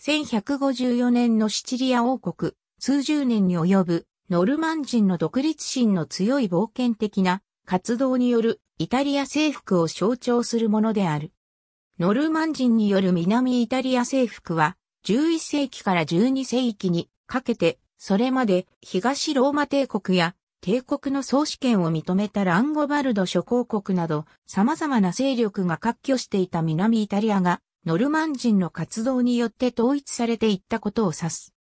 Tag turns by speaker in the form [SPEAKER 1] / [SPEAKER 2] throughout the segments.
[SPEAKER 1] 1154年のシチリア王国、数十年に及ぶノルマン人の独立心の強い冒険的な活動によるイタリア征服を象徴するものである。ノルマン人による南イタリア征服は11世紀から12世紀にかけてそれまで東ローマ帝国や帝国の総主権を認めたランゴバルド諸公国など様々な勢力が割拠していた南イタリアがノルマン人の活動によって統一されていったことを指す。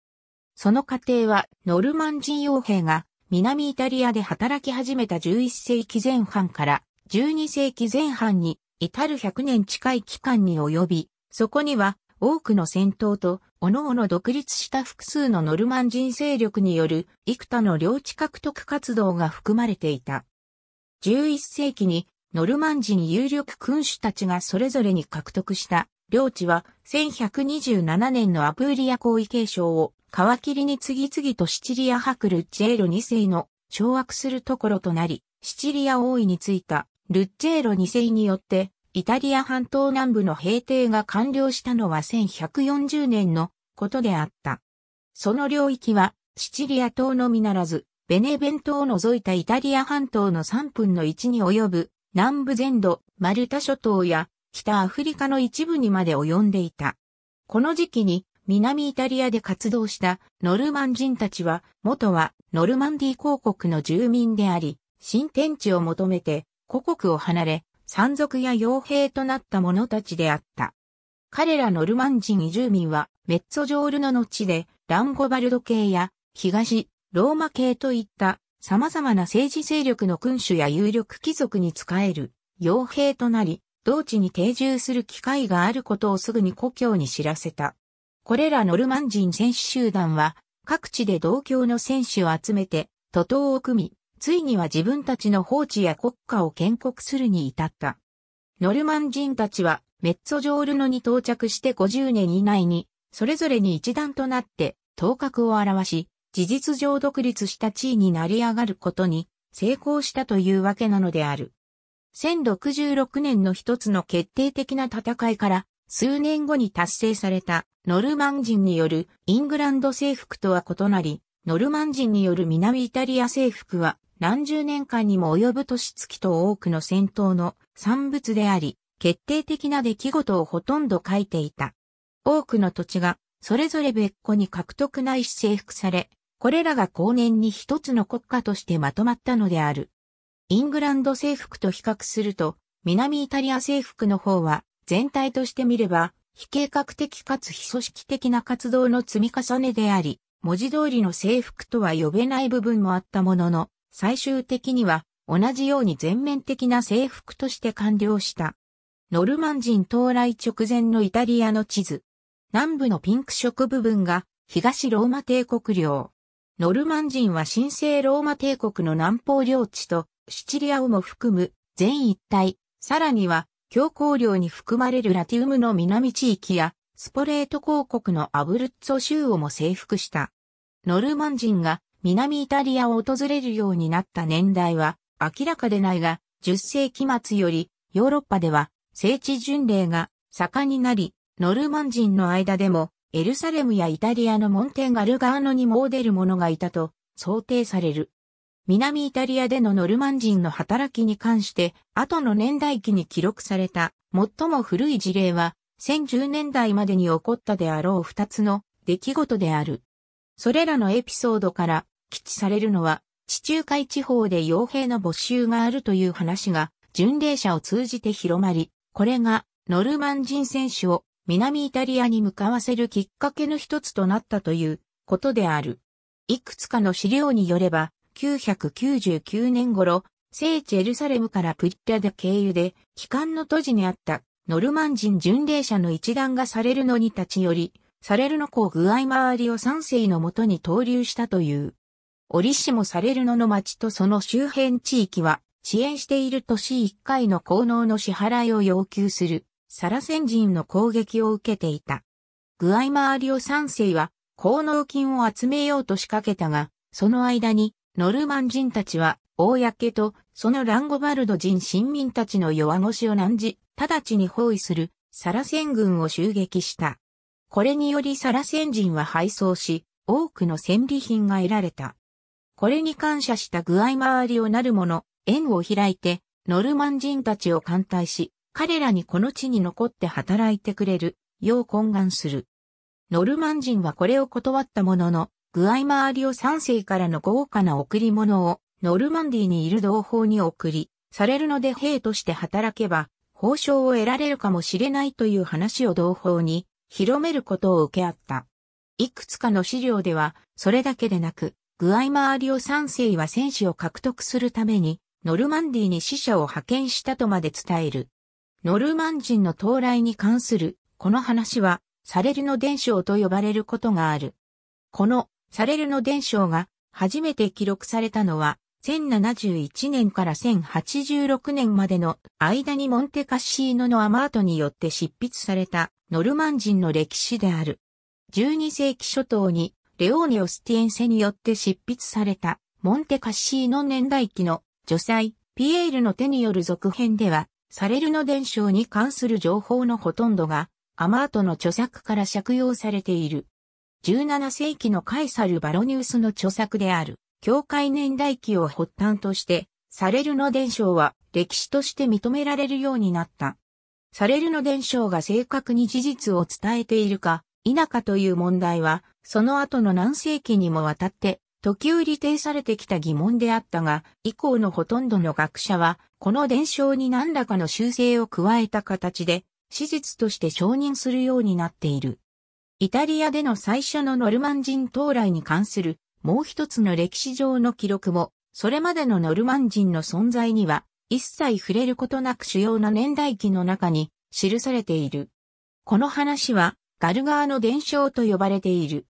[SPEAKER 1] その過程は、ノルマン人傭兵が南イタリアで働き始めた11世紀前半から12世紀前半に至る100年近い期間に及び、そこには多くの戦闘と、各々独立した複数のノルマン人勢力による幾多の領地獲得活動が含まれていた。11世紀にノルマン人有力君主たちがそれぞれに獲得した領地は1127年のアプーリア皇位継承を皮切りに次々とシチリア伯ルッチェーロ2世の掌握するところとなり、シチリア王位についたルッチェーロ2世によってイタリア半島南部の平定が完了したのは1140年のことであった。その領域はシチリア島のみならず、ベネベントを除いたイタリア半島の3分の1に及ぶ南部全土、マルタ諸島や北アフリカの一部にまで及んでいた。この時期に南イタリアで活動したノルマン人たちは、元はノルマンディ公国の住民であり、新天地を求めて故国を離れ、山賊や傭兵となった者たちであった。彼らノルマン人移住民は、メッツォジョールノの地で、ランゴバルド系や、東、ローマ系といった、様々な政治勢力の君主や有力貴族に仕える、傭兵となり、同地に定住する機会があることをすぐに故郷に知らせた。これらノルマン人選手集団は、各地で同郷の選手を集めて、徒党を組み、ついには自分たちの法治や国家を建国するに至った。ノルマン人たちは、メッツォジョールノに到着して50年以内に、それぞれに一団となって、頭角を表し、事実上独立した地位になり上がることに成功したというわけなのである。1066年の一つの決定的な戦いから数年後に達成されたノルマン人によるイングランド征服とは異なり、ノルマン人による南イタリア征服は何十年間にも及ぶ年月と多くの戦闘の産物であり、決定的な出来事をほとんど書いていた。多くの土地がそれぞれ別個に獲得ないし征服され、これらが後年に一つの国家としてまとまったのである。イングランド制服と比較すると、南イタリア制服の方は、全体として見れば、非計画的かつ非組織的な活動の積み重ねであり、文字通りの制服とは呼べない部分もあったものの、最終的には同じように全面的な制服として完了した。ノルマン人到来直前のイタリアの地図。南部のピンク色部分が東ローマ帝国領。ノルマン人は神聖ローマ帝国の南方領地とシチリアをも含む全一帯、さらには、強行領に含まれるラティウムの南地域や、スポレート公国のアブルッツォ州をも征服した。ノルマン人が南イタリアを訪れるようになった年代は明らかでないが、10世紀末よりヨーロッパでは聖地巡礼が盛んになり、ノルマン人の間でもエルサレムやイタリアのモンテガルガーノにも出る者がいたと想定される。南イタリアでのノルマン人の働きに関して、後の年代記に記録された最も古い事例は、1010年代までに起こったであろう二つの出来事である。それらのエピソードから記地されるのは、地中海地方で傭兵の募集があるという話が、巡礼者を通じて広まり、これがノルマン人選手を南イタリアに向かわせるきっかけの一つとなったということである。いくつかの資料によれば、1999年頃、聖地エルサレムからプリッラで経由で、帰還の途時にあったノルマン人巡礼者の一団がされるのに立ち寄り、されるの子具合周りを三世のもとに投入したという。折しもされるのの町とその周辺地域は、支援している年一回の効能の支払いを要求する、サラセン人の攻撃を受けていた。具合周りを三世は、効能金を集めようと仕掛けたが、その間に、ノルマン人たちは、公と、そのランゴバルド人臣民たちの弱腰を難じ、直ちに包囲する、サラセン軍を襲撃した。これによりサラセン人は敗走し、多くの戦利品が得られた。これに感謝した具合周りをなる者、縁を開いて、ノルマン人たちを艦隊し、彼らにこの地に残って働いてくれる、よう懇願する。ノルマン人はこれを断ったものの、グアイマーリオ3世からの豪華な贈り物をノルマンディにいる同胞に贈り、されるので兵として働けば、報奨を得られるかもしれないという話を同胞に広めることを受け合った。いくつかの資料では、それだけでなく、グアイマーリオ3世は戦士を獲得するために、ノルマンディに死者を派遣したとまで伝える。ノルマン人の到来に関する、この話は、サレルの伝承と呼ばれることがある。このされるの伝承が初めて記録されたのは、1071年から1086年までの間にモンテカッシーノのアマートによって執筆されたノルマン人の歴史である。12世紀初頭にレオーニオスティエンセによって執筆されたモンテカッシーノ年代記の女祭ピエールの手による続編では、サレルの伝承に関する情報のほとんどがアマートの著作から借用されている。17世紀のカイサル・バロニウスの著作である、教会年代記を発端として、サレルの伝承は歴史として認められるようになった。サレルの伝承が正確に事実を伝えているか、否かという問題は、その後の何世紀にもわたって、時折呈されてきた疑問であったが、以降のほとんどの学者は、この伝承に何らかの修正を加えた形で、史実として承認するようになっている。イタリアでの最初のノルマン人到来に関するもう一つの歴史上の記録も、それまでのノルマン人の存在には一切触れることなく主要な年代記の中に記されている。この話はガルガーノ伝承と呼ばれている。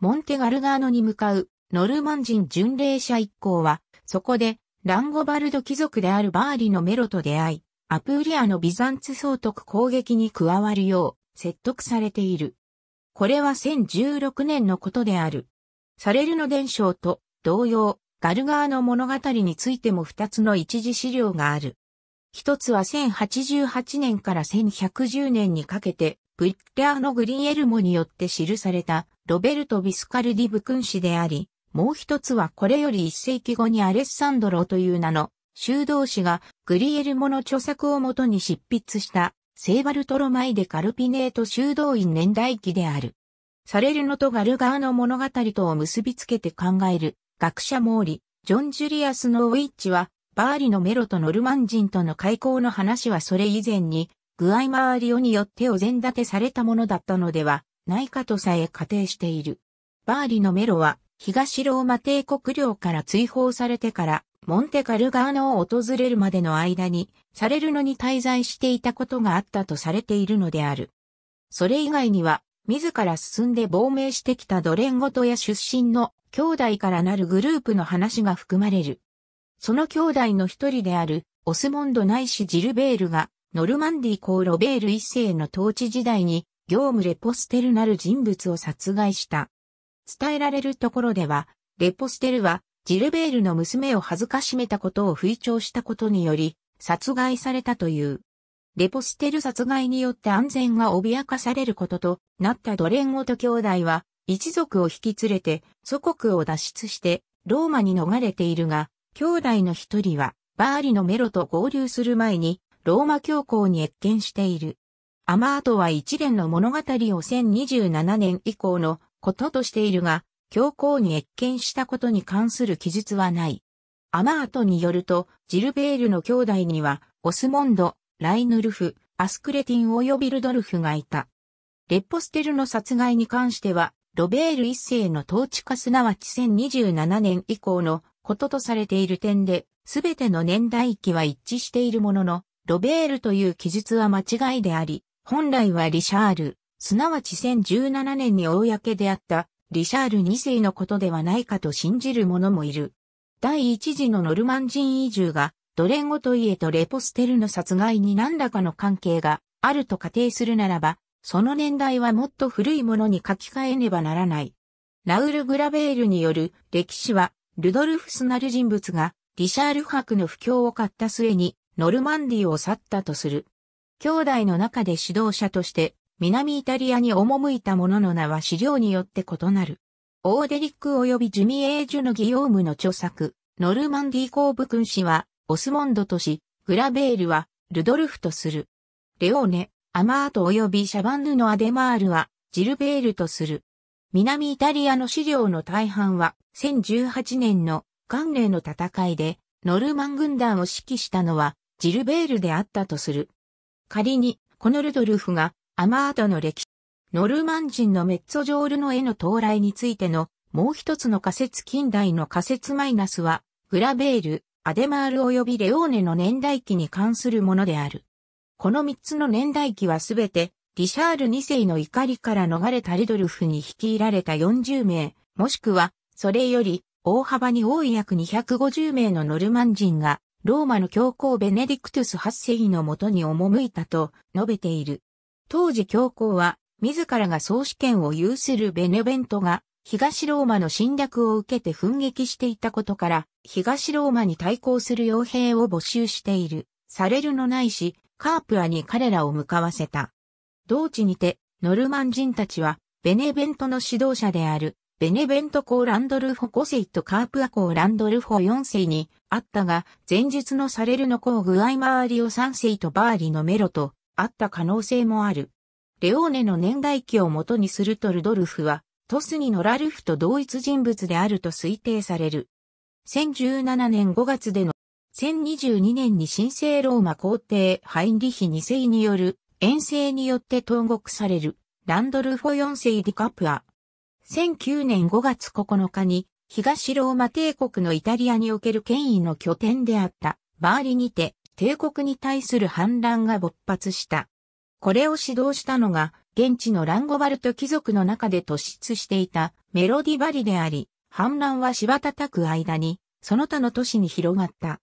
[SPEAKER 1] モンテガルガーノに向かうノルマン人巡礼者一行は、そこでランゴバルド貴族であるバーリのメロと出会い、アプーリアのビザンツ総督攻撃に加わるよう説得されている。これは1016年のことである。サレルの伝承と同様、ガルガーの物語についても二つの一時資料がある。一つは1088年から1110年にかけて、イッレアのグリエルモによって記されたロベルト・ビスカルディブ君子であり、もう一つはこれより一世紀後にアレッサンドロという名の修道士がグリエルモの著作をもとに執筆した聖バルトロマイデ・カルピネート修道院年代記である。サレルノとガルガーの物語とを結びつけて考える学者毛利、ジョン・ジュリアス・ノーウィッチは、バーリのメロとノルマン人との開口の話はそれ以前に、具合周りをによってお膳立てされたものだったのではないかとさえ仮定している。バーリのメロは、東ローマ帝国領から追放されてから、モンテカルガーノを訪れるまでの間に、サレルノに滞在していたことがあったとされているのである。それ以外には、自ら進んで亡命してきたドレンゴトや出身の兄弟からなるグループの話が含まれる。その兄弟の一人である、オスモンドないしジルベールが、ノルマンディ公ロベール一世の統治時代に、業務レポステルなる人物を殺害した。伝えられるところでは、レポステルはジルベールの娘を恥ずかしめたことを吹聴したことにより、殺害されたという。レポステル殺害によって安全が脅かされることとなったドレンゴと兄弟は、一族を引き連れて祖国を脱出してローマに逃れているが、兄弟の一人はバーリのメロと合流する前にローマ教皇に越見している。アマートは一連の物語を1027年以降のこととしているが、教皇に謁見したことに関する記述はない。アマートによると、ジルベールの兄弟には、オスモンド、ライヌルフ、アスクレティン及びルドルフがいた。レッポステルの殺害に関しては、ロベール一世の統治下すなわち1027年以降のこととされている点で、すべての年代域は一致しているものの、ロベールという記述は間違いであり、本来はリシャール、すなわち1017年に公であったリシャール2世のことではないかと信じる者もいる。第一次のノルマン人移住が、ドレンゴトイエとレポステルの殺害に何らかの関係があると仮定するならば、その年代はもっと古いものに書き換えねばならない。ラウル・グラベールによる歴史は、ルドルフスなる人物が、リシャール伯の不況を買った末に、ノルマンディを去ったとする。兄弟の中で指導者として、南イタリアに赴いた者の名は資料によって異なる。オーデリック及びジュミエージュのギオームの著作、ノルマンディ公部君氏は、オスモンドとし、グラベールは、ルドルフとする。レオーネ、アマート及びシャバンヌのアデマールは、ジルベールとする。南イタリアの資料の大半は、1018年の、関連の戦いで、ノルマン軍団を指揮したのは、ジルベールであったとする。仮に、このルドルフが、アマードの歴史。ノルマン人のメッツォジョールの絵の到来についてのもう一つの仮説近代の仮説マイナスは、グラベール、アデマール及びレオーネの年代記に関するものである。この三つの年代記はすべて、リシャール二世の怒りから逃れたリドルフに率いられた40名、もしくは、それより大幅に多い約250名のノルマン人が、ローマの教皇ベネディクトゥス8世のもとに赴いたと述べている。当時教皇は、自らが総主権を有するベネベントが、東ローマの侵略を受けて奮撃していたことから、東ローマに対抗する傭兵を募集している、されるのないし、カープアに彼らを向かわせた。同地にて、ノルマン人たちは、ベネベントの指導者である、ベネベント公ランドルフォ5世とカープア公ランドルフォ4世にあったが、前述のされるの公グアイマーリオ3世とバーリのメロと、あった可能性もある。レオーネの年代記を元にするとルドルフは、トスニのラルフと同一人物であると推定される。1017年5月での、1022年に神聖ローマ皇帝ハインリヒ2世による遠征によって投獄される、ランドルフォ4世ディカプア。1009年5月9日に、東ローマ帝国のイタリアにおける権威の拠点であった、バーリにて、帝国に対する反乱が勃発した。これを指導したのが、現地のランゴバルト貴族の中で突出していたメロディバリであり、反乱はした叩く間に、その他の都市に広がった。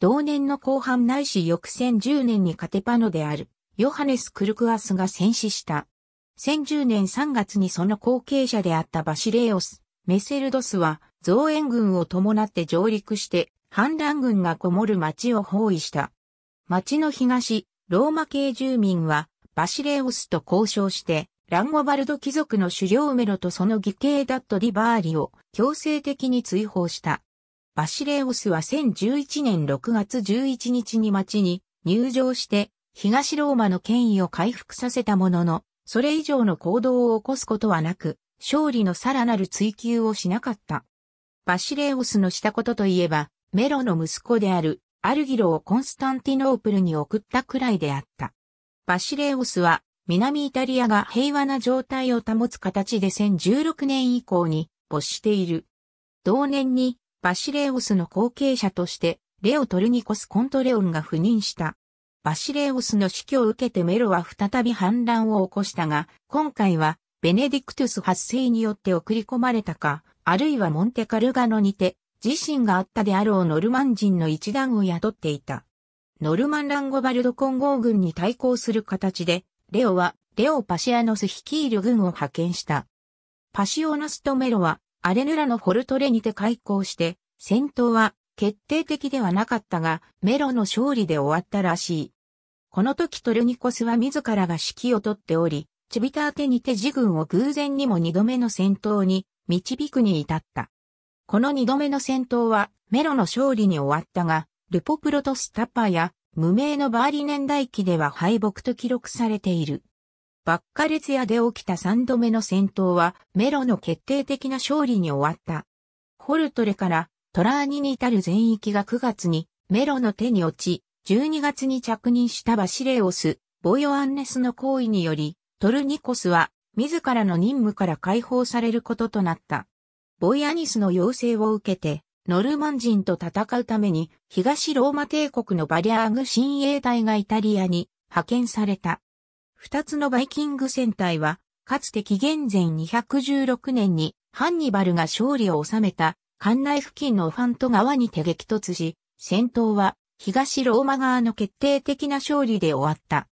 [SPEAKER 1] 同年の後半ないし翌1010年にカテパノである、ヨハネス・クルクアスが戦死した。1010年3月にその後継者であったバシレオス、メセルドスは、増援軍を伴って上陸して、反乱軍がこもる町を包囲した。町の東、ローマ系住民は、バシレオスと交渉して、ランゴバルド貴族の狩猟メロとその義兄ダット・ディバーリを強制的に追放した。バシレオスは1011年6月11日に町に入場して、東ローマの権威を回復させたものの、それ以上の行動を起こすことはなく、勝利のさらなる追求をしなかった。バシレオスのしたことといえば、メロの息子であるアルギロをコンスタンティノープルに送ったくらいであった。バシレオスは南イタリアが平和な状態を保つ形で1016年以降に没している。同年にバシレオスの後継者としてレオ・トルニコス・コントレオンが赴任した。バシレオスの死去を受けてメロは再び反乱を起こしたが、今回はベネディクトゥス発生によって送り込まれたか、あるいはモンテカルガノにて自身があったであろうノルマン人の一団を雇っていた。ノルマンランゴバルド混合軍に対抗する形で、レオはレオ・パシアノス率いる軍を派遣した。パシオノスとメロはアレヌラのフォルトレにて開港して、戦闘は決定的ではなかったが、メロの勝利で終わったらしい。この時トルニコスは自らが指揮を取っており、チビター手にて自軍を偶然にも二度目の戦闘に導くに至った。この二度目の戦闘はメロの勝利に終わったが、ルポプロとスタッパや無名のバーリ年代記では敗北と記録されている。バッカレツヤで起きた三度目の戦闘はメロの決定的な勝利に終わった。ホルトレからトラーニに至る全域が9月にメロの手に落ち、12月に着任したバシレオス、ボヨアンネスの行為により、トルニコスは自らの任務から解放されることとなった。ボイアニスの要請を受けて、ノルマン人と戦うために、東ローマ帝国のバリアーグ親衛隊がイタリアに派遣された。二つのバイキング戦隊は、かつて紀元前216年にハンニバルが勝利を収めた、艦内付近のファント川にて激突し、戦闘は東ローマ側の決定的な勝利で終わった。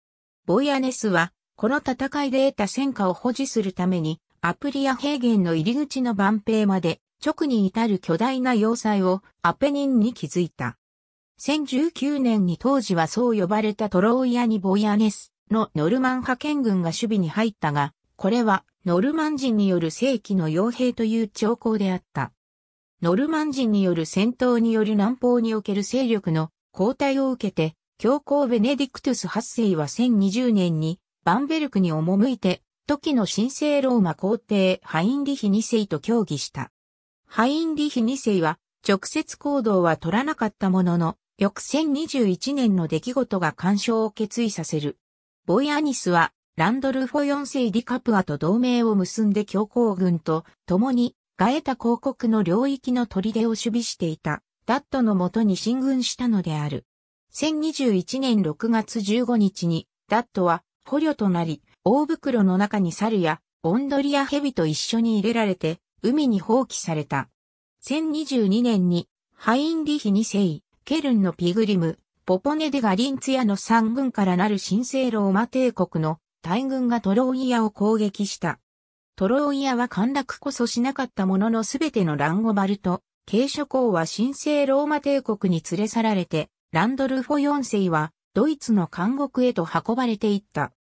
[SPEAKER 1] ボイアネスは、この戦いで得た戦果を保持するために、アプリア平原の入り口の万平まで直に至る巨大な要塞をアペニンに築いた。1019年に当時はそう呼ばれたトロイアニ・ボイアネスのノルマン派遣軍が守備に入ったが、これはノルマン人による正規の傭兵という兆候であった。ノルマン人による戦闘による南方における勢力の交代を受けて、教皇ベネディクトゥス8世は1020年にバンベルクに赴いて時の神聖ローマ皇帝ハインリヒ2世と協議した。ハインリヒ2世は直接行動は取らなかったものの、翌1021年の出来事が干渉を決意させる。ボイアニスはランドルフォ4世ディカプアと同盟を結んで教皇軍と共にガエタ公国の領域の砦を守備していたダットのもとに進軍したのである。1021年6月15日にダットは捕虜となり大袋の中に猿やオンドリア蛇と一緒に入れられて海に放棄された。1022年にハインリヒ2世、ケルンのピグリム、ポポネデガリンツヤの三軍からなる神聖ローマ帝国の大軍がトロイアを攻撃した。トロイアは陥落こそしなかったもののすべてのランゴバルト、軽諸侯は神聖ローマ帝国に連れ去られて、ランドルフォ4世はドイツの監獄へと運ばれていった。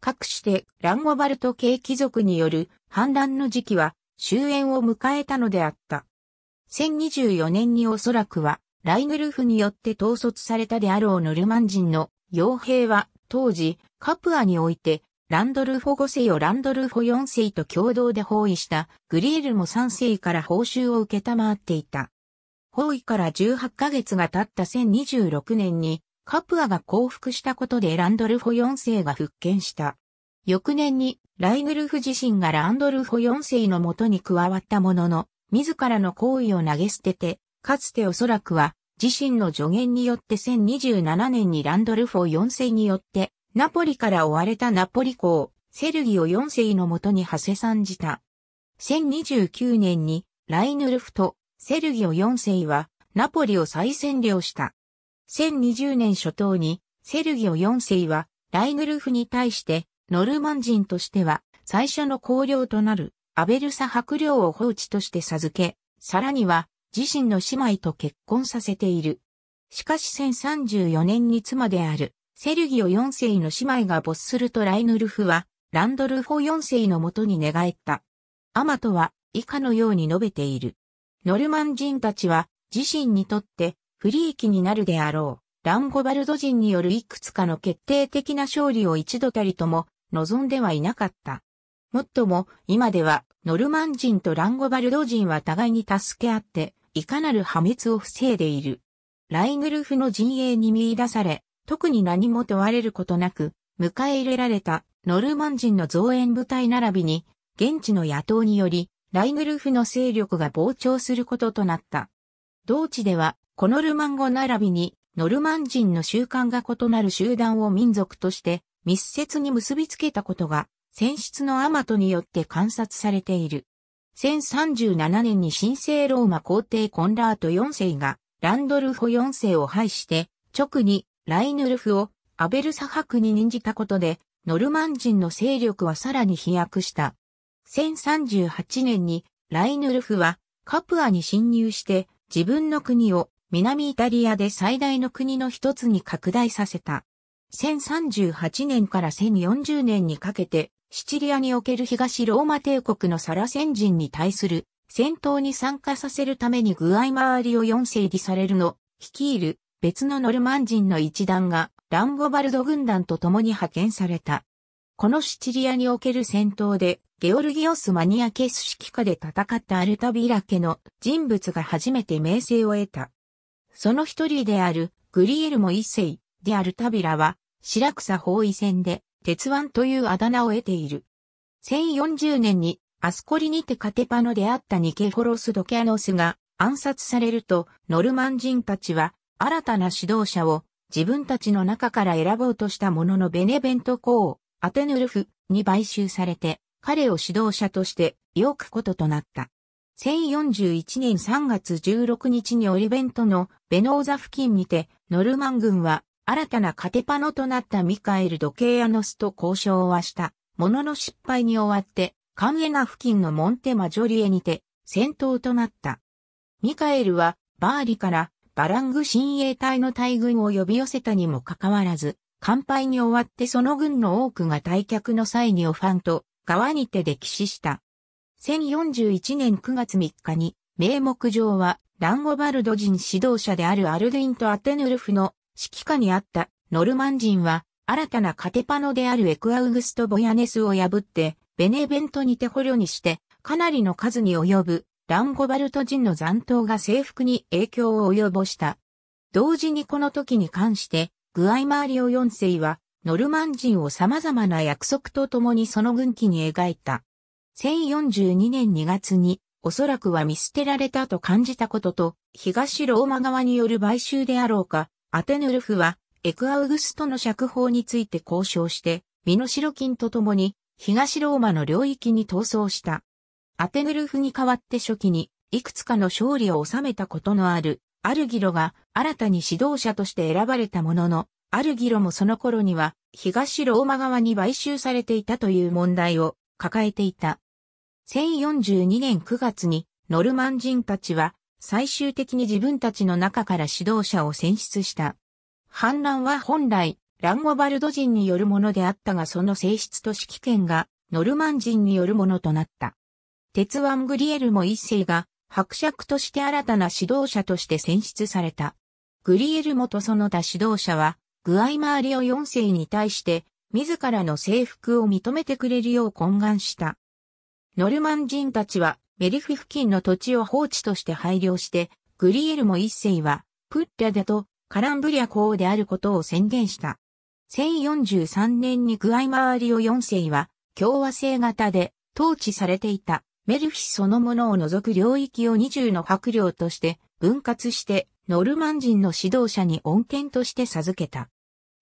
[SPEAKER 1] かくしてランゴバルト系貴族による反乱の時期は終焉を迎えたのであった。1024年におそらくは、ライグルフによって統率されたであろうノルマン人の傭兵は、当時、カプアにおいて、ランドルフォ5世をランドルフォ4世と共同で包囲したグリールも3世から報酬を受けたまっていた。包囲から18ヶ月が経った1026年に、カプアが降伏したことでランドルフォ4世が復権した。翌年にライグルフ自身がランドルフォ4世のもとに加わったものの、自らの行為を投げ捨てて、かつておそらくは自身の助言によって1027年にランドルフォ4世によってナポリから追われたナポリ公、セルギオ4世のもとに馳せ参じた。1029年にライヌルフとセルギオ4世はナポリを再占領した。1020年初頭に、セルギオ4世は、ライグルフに対して、ノルマン人としては、最初の公領となる、アベルサ伯領を放置として授け、さらには、自身の姉妹と結婚させている。しかし1034年に妻である、セルギオ4世の姉妹が没するとライヌルフは、ランドルフォ4世のもとに寝返った。アマトは以下のように述べている。ノルマン人たちは自身にとって不利益になるであろう、ランゴバルド人によるいくつかの決定的な勝利を一度たりとも望んではいなかった。もっとも、今では、ノルマン人とランゴバルド人は互いに助け合って、いかなる破滅を防いでいる。ライグルフの陣営に見出され、特に何も問われることなく、迎え入れられたノルマン人の増援部隊並びに、現地の野党により、ライグルフの勢力が膨張することとなった。同地では、このルマン語並びに、ノルマン人の習慣が異なる集団を民族として密接に結びつけたことが、選出のアマトによって観察されている。1037年に神聖ローマ皇帝コンラート4世がランドルフォ4世を廃して、直にライヌルフをアベルサ伯に任じたことで、ノルマン人の勢力はさらに飛躍した。1038年にライヌルフはカプアに侵入して自分の国を南イタリアで最大の国の一つに拡大させた。1038年から1040年にかけて、シチリアにおける東ローマ帝国のサラ先人に対する戦闘に参加させるためにグアイマーリオ4世ディサレルの率いる別のノルマン人の一団がランゴバルド軍団と共に派遣された。このシチリアにおける戦闘で、ゲオルギオス・マニアケス指揮下で戦ったアルタビラ家の人物が初めて名声を得た。その一人であるグリエルも一世であるタビラは、白草包囲戦で、鉄腕というあだ名を得ている。1040年に、アスコリにてカテパノであったニケホロス・ドキャノスが暗殺されると、ノルマン人たちは、新たな指導者を自分たちの中から選ぼうとしたもののベネベント公、アテヌルフに買収されて、彼を指導者として、よくこととなった。1041年3月16日にオリベントのベノーザ付近にて、ノルマン軍は新たなカテパノとなったミカエル・ドケイアノスと交渉はした。ものの失敗に終わって、カンエナ付近のモンテマジョリエにて戦闘となった。ミカエルはバーリからバラング親衛隊の大軍を呼び寄せたにもかかわらず、乾杯に終わってその軍の多くが退却の際にオファンと川にて溺死した。1041年9月3日に、名目上は、ランゴバルド人指導者であるアルドィインとアテヌルフの指揮下にあったノルマン人は、新たなカテパノであるエクアウグスト・ボヤネスを破って、ベネベントにて捕虜にして、かなりの数に及ぶランゴバルト人の残党が征服に影響を及ぼした。同時にこの時に関して、グアイマーリオ4世は、ノルマン人を様々な約束と共にその軍記に描いた。1042年2月に、おそらくは見捨てられたと感じたことと、東ローマ側による買収であろうか、アテヌルフは、エクアウグストの釈放について交渉して、身代金ととに、東ローマの領域に逃走した。アテヌルフに代わって初期に、いくつかの勝利を収めたことのある、アルギロが新たに指導者として選ばれたものの、アルギロもその頃には、東ローマ側に買収されていたという問題を抱えていた。1042年9月にノルマン人たちは最終的に自分たちの中から指導者を選出した。反乱は本来、ランゴバルド人によるものであったがその性質と指揮権がノルマン人によるものとなった。鉄腕グリエルも一世が伯爵として新たな指導者として選出された。グリエルもとその他指導者は、グアイマーリオ4世に対して自らの征服を認めてくれるよう懇願した。ノルマン人たちはメリフィ付近の土地を放置として配慮して、グリエルモ一世はプッリャデとカランブリア公であることを宣言した。1043年にグアイマーリオ4世は共和制型で統治されていたメルフィそのものを除く領域を20の白領として分割してノルマン人の指導者に恩恵として授けた。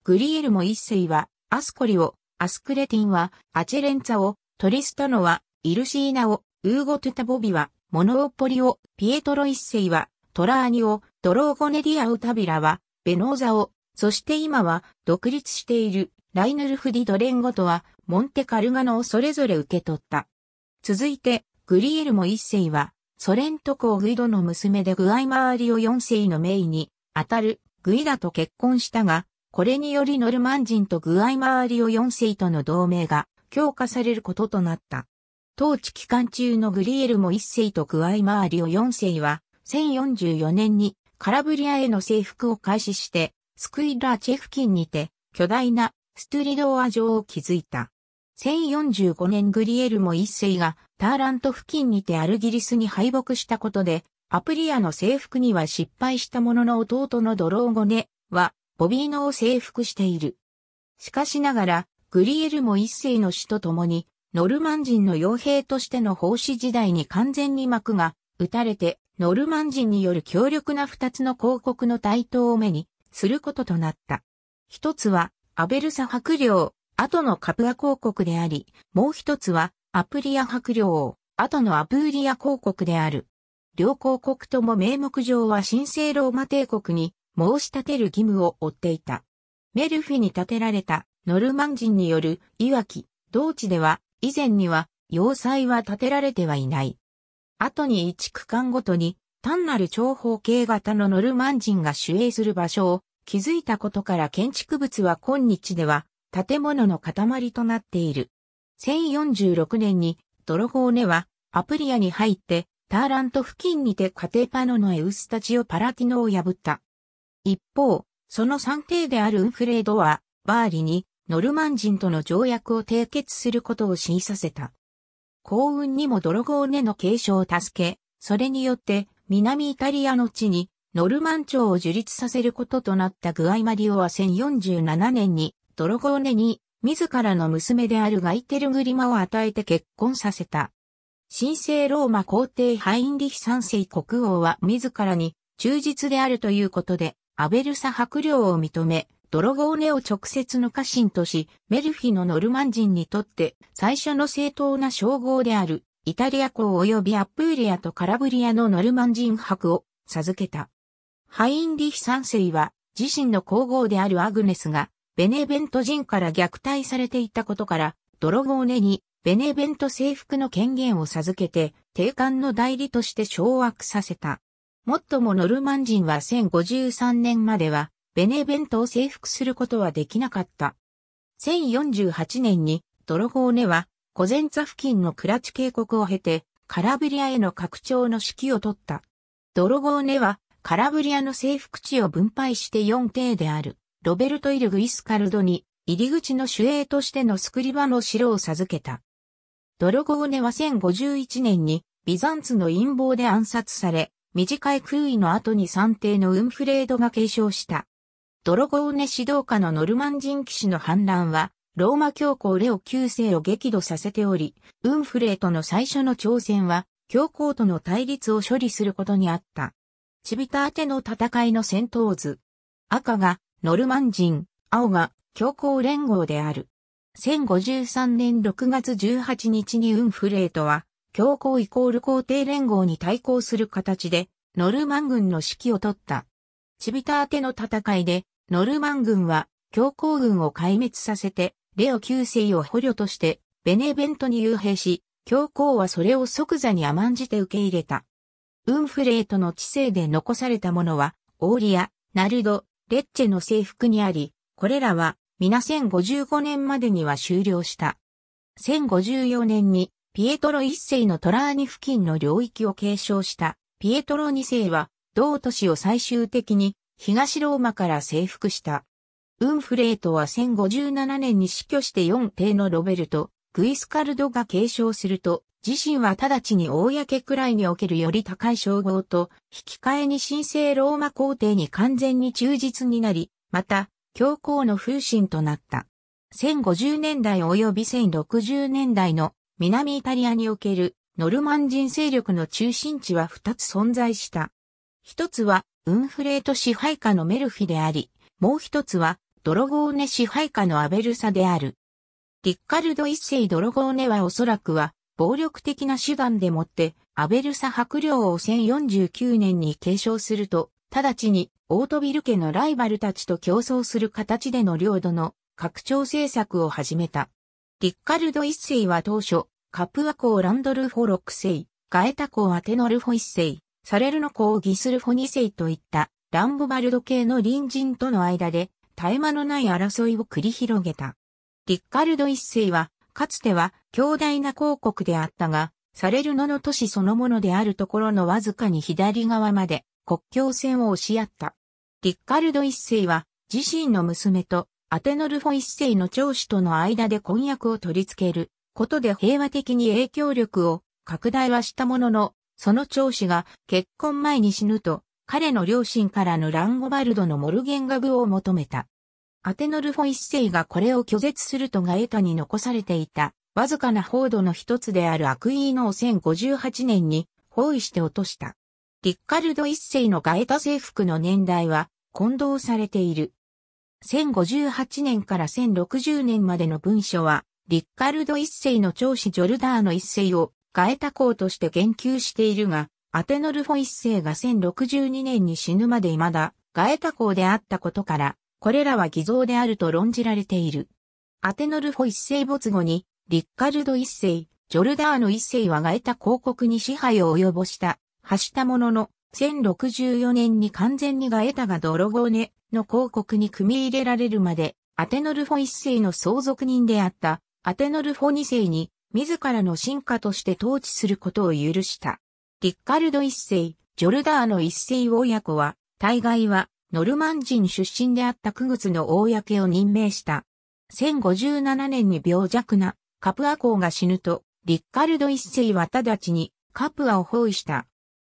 [SPEAKER 1] グリエルモ一世はアスコリオ、アスクレティンは、アチェレンツァオ、トリスタノは、イルシーナを、ウーゴトゥタボビは、モノオポリオ、ピエトロ一世は、トラーニオ、ドローゴネディアウタビラは、ベノーザオ、そして今は、独立している、ライヌルフディドレンゴとは、モンテカルガノをそれぞれ受け取った。続いて、グリエルモ一世は、ソレント公グイドの娘でグアイマーリオ四世の名医に、当たる、グイダと結婚したが、これによりノルマン人とグアイマーリオ4世との同盟が強化されることとなった。統治期間中のグリエルモ1世とグアイマーリオ4世は、1044年にカラブリアへの征服を開始して、スクイラーチェ付近にて巨大なストゥリドア城を築いた。1045年グリエルモ1世がターラント付近にてアルギリスに敗北したことで、アプリアの征服には失敗したものの弟のドローゴネはボビーノを征服している。しかしながら、グリエルも一世の死とともに、ノルマン人の傭兵としての奉仕時代に完全に幕が打たれて、ノルマン人による強力な二つの広告の台頭を目にすることとなった。一つは、アベルサ伯領、後のカプア広告であり、もう一つは、アプリア伯領、後のアプーリア広告である。両広告とも名目上は神聖ローマ帝国に申し立てる義務を負っていた。メルフィに建てられたノルマン人によるいわき、同地では以前には要塞は建てられてはいない。後に一区間ごとに単なる長方形型のノルマン人が守衛する場所を築いたことから建築物は今日では建物の塊となっている。1046年にドロゴーネはアプリアに入ってターラント付近にてカテパノのエウスタジオパラティノを破った。一方、その算定であるウンフレードは、バーリにノルマン人との条約を締結することを示させた。幸運にもドロゴーネの継承を助け、それによって南イタリアの地にノルマン朝を樹立させることとなったグアイマリオは1047年にドロゴーネに自らの娘であるガイテルグリマを与えて結婚させた。神聖ローマ皇帝ハインリヒ三世国王は自らに忠実であるということで、アベルサ伯領を認め、ドロゴーネを直接の家臣とし、メルフィのノルマン人にとって最初の正当な称号である、イタリア公及びアップーリアとカラブリアのノルマン人伯を授けた。ハインリヒ三世は、自身の皇后であるアグネスが、ベネベント人から虐待されていたことから、ドロゴーネに、ベネベント征服の権限を授けて、定官の代理として掌握させた。もっともノルマン人は1053年までは、ベネベントを征服することはできなかった。1048年に、ドロゴーネは、コゼンツァ付近のクラチ渓谷を経て、カラブリアへの拡張の指揮を取った。ドロゴーネは、カラブリアの征服地を分配して4帝である、ロベルト・イルグ・イスカルドに、入り口の主衛としてのスクリバの城を授けた。ドロゴーネは1051年に、ビザンツの陰謀で暗殺され、短い空位の後に三帝のウンフレードが継承した。ドロゴーネ指導下のノルマン人騎士の反乱は、ローマ教皇レオ9世を激怒させており、ウンフレーとの最初の挑戦は、教皇との対立を処理することにあった。チビターテの戦いの戦闘図。赤がノルマン人、青が教皇連合である。1053年6月18日にウンフレートは教皇イコール皇帝連合に対抗する形で、ノルマン軍の指揮を取った。チビターテの戦いで、ノルマン軍は、教皇軍を壊滅させて、レオ九世を捕虜として、ベネベントに幽閉し、教皇はそれを即座に甘んじて受け入れた。ウンフレートの知性で残されたものは、オーリア、ナルド、レッチェの制服にあり、これらは、皆1055年までには終了した。1054年にピエトロ一世のトラーニ付近の領域を継承したピエトロ二世は同都市を最終的に東ローマから征服した。ウンフレートは1057年に死去して4帝のロベルト、グイスカルドが継承すると、自身は直ちに公くらいにおけるより高い称号と、引き換えに神聖ローマ皇帝に完全に忠実になり、また、教皇の風神となった。1050年代及び1060年代の南イタリアにおけるノルマン人勢力の中心地は二つ存在した。一つはウンフレート支配下のメルフィであり、もう一つはドロゴーネ支配下のアベルサである。リッカルド一世ドロゴーネはおそらくは暴力的な手段でもってアベルサ白領を1049年に継承すると、直ちにオートビル家のライバルたちと競争する形での領土の拡張政策を始めた。リッカルド一世は当初、カプア公ランドルフォ六世、ガエタ公アテノルフォ一世、サレルノ公ギスルフォ二世といったランボバルド系の隣人との間で絶え間のない争いを繰り広げた。リッカルド一世は、かつては強大な公国であったが、サレルノの都市そのものであるところのわずかに左側まで国境線を押し合った。リッカルド一世は自身の娘とアテノルフォ一世の長子との間で婚約を取り付けることで平和的に影響力を拡大はしたものの、その長子が結婚前に死ぬと、彼の両親からのランゴバルドのモルゲンガグを求めた。アテノルフォ一世がこれを拒絶するとガエタに残されていた、わずかな報道の一つであるアクイーノを1058年に包囲して落とした。リッカルド一世のガエタ征服の年代は混同されている。1058年から1060年までの文書は、リッカルド一世の長子ジョルダーノ一世をガエタ公として言及しているが、アテノルフォ一世が1062年に死ぬまで未だガエタ公であったことから、これらは偽造であると論じられている。アテノルフォ一世没後に、リッカルド一世、ジョルダーノ一世はガエタ公国に支配を及ぼした、発したものの、1064年に完全にガエタが泥棒ね、の広告に組み入れられるまで、アテノルフォ一世の相続人であったアテノルフォ二世に自らの進化として統治することを許した。リッカルド一世、ジョルダーの一世親子は、大概はノルマン人出身であったクグツの公を任命した。1057年に病弱なカプア公が死ぬと、リッカルド一世は直ちにカプアを包囲した。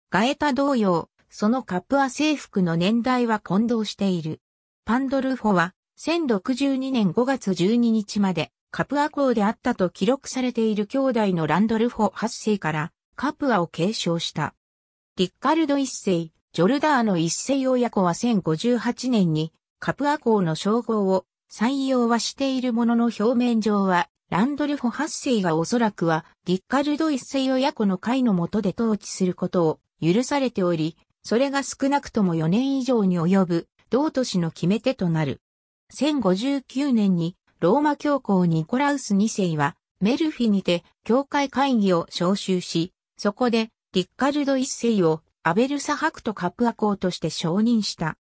[SPEAKER 1] ガエタ同様、そのカプア征服の年代は混同している。パンドルフォは、1062年5月12日まで、カプア公であったと記録されている兄弟のランドルフォ8世から、カプアを継承した。リッカルド1世、ジョルダーの1世親子は1058年に、カプア公の称号を採用はしているものの表面上は、ランドルフォ8世がおそらくは、リッカルド1世親子の会の下で統治することを許されており、それが少なくとも4年以上に及ぶ、同都市の決め手となる。1059年に、ローマ教皇ニコラウス2世は、メルフィにて、教会会議を招集し、そこで、リッカルド1世を、アベルサハクトカプア公として承認した。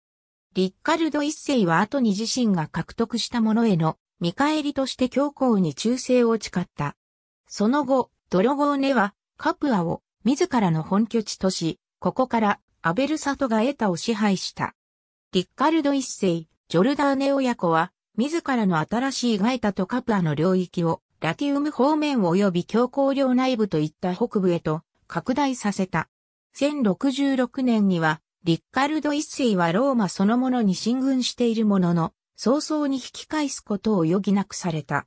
[SPEAKER 1] リッカルド1世は後に自身が獲得したものへの、見返りとして教皇に忠誠を誓った。その後、ドロゴーネは、カプアを自らの本拠地とし、ここからアベルサトがエタを支配した。リッカルド一世、ジョルダーネ親子は、自らの新しいガエタとカプアの領域を、ラティウム方面及び強行領内部といった北部へと拡大させた。1066年には、リッカルド一世はローマそのものに進軍しているものの、早々に引き返すことを余儀なくされた。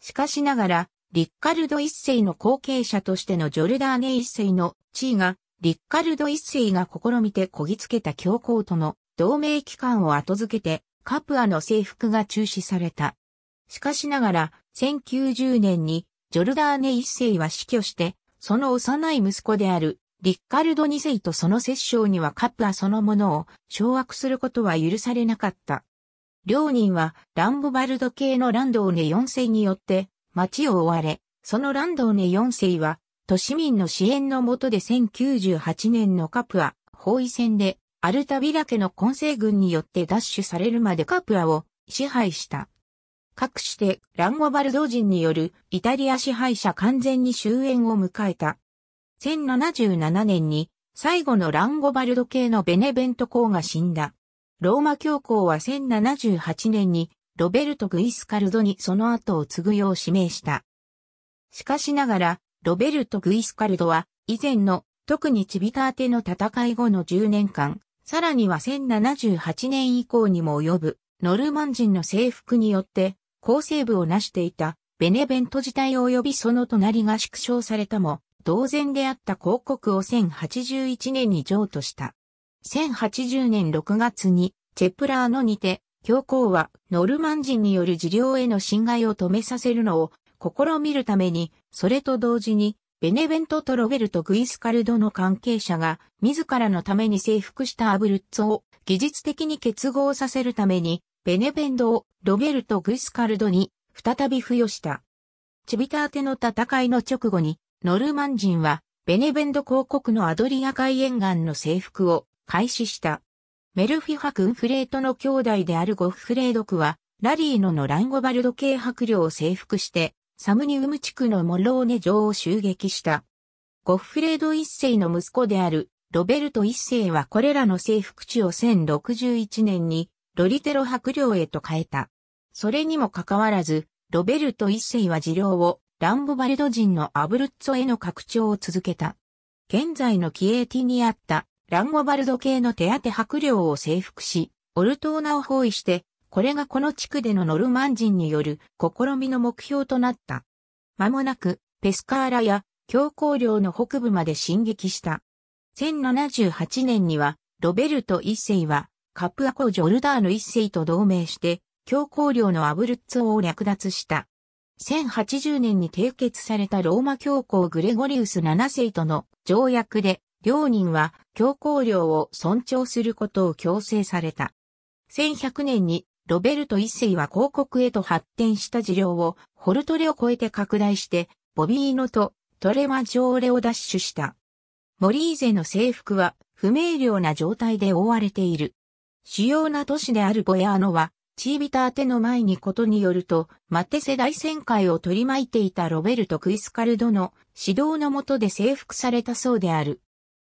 [SPEAKER 1] しかしながら、リッカルド一世の後継者としてのジョルダーネ一世の地位がリッカルド一世が試みてこぎつけた教皇との同盟機関を後付けてカプアの征服が中止された。しかしながら、1090年にジョルダーネ一世は死去して、その幼い息子であるリッカルド二世とその摂政にはカプアそのものを掌握することは許されなかった。両人はランボバルド系のランドーネ四世によって町を追われ、そのランドーネ四世は都市民の支援のもとで1098年のカプア包囲戦でアルタビラ家の混成軍によって奪取されるまでカプアを支配した。各して、ランゴバルド人によるイタリア支配者完全に終焉を迎えた。1077年に最後のランゴバルド系のベネベント公が死んだ。ローマ教皇は1078年にロベルト・グイスカルドにその後を継ぐよう指名した。しかしながら、ロベルト・グイスカルドは、以前の、特にチビターテの戦い後の10年間、さらには1078年以降にも及ぶ、ノルマン人の征服によって、構成部を成していた、ベネベント自体及びその隣が縮小されたも、同然であった広告を1081年に譲渡した。1080年6月に、チェプラーノにて、教皇はノルマン人による治療への侵害を止めさせるのを試みるためにそれと同時に、ベネベントとロベルト・グイスカルドの関係者が、自らのために征服したアブルッツを技術的に結合させるために、ベネベンドをロベルト・グイスカルドに再び付与した。チビターテの戦いの直後に、ノルマン人は、ベネベンド公国のアドリア海沿岸の征服を開始した。メルフィハクンフレートの兄弟であるゴフフレードクは、ラリーノのランゴバルド系伯領を征服して、サムニウム地区のモローネ城を襲撃した。ゴッフレード一世の息子であるロベルト一世はこれらの征服地を1061年にロリテロ白領へと変えた。それにもかかわらず、ロベルト一世は治療をランボバルド人のアブルッツォへの拡張を続けた。現在のキエーティにあったランボバルド系の手当白領を征服し、オルトーナを包囲してこれがこの地区でのノルマン人による試みの目標となった。間もなく、ペスカーラや強行領の北部まで進撃した。1078年には、ロベルト一世は、カプアコ・ジョルダーノ一世と同盟して、強行領のアブルッツォを略奪した。1080年に締結されたローマ教皇グレゴリウス7世との条約で、両人は教皇領を尊重することを強制された。1100年にロベルト一世は広告へと発展した事業を、ホルトレを超えて拡大して、ボビーノとトレマジョーレを奪取した。モリーゼの制服は不明瞭な状態で覆われている。主要な都市であるボヤーノは、チービター手の前にことによると、マテ世代旋回を取り巻いていたロベルト・クイスカルドの指導の下で征服されたそうである。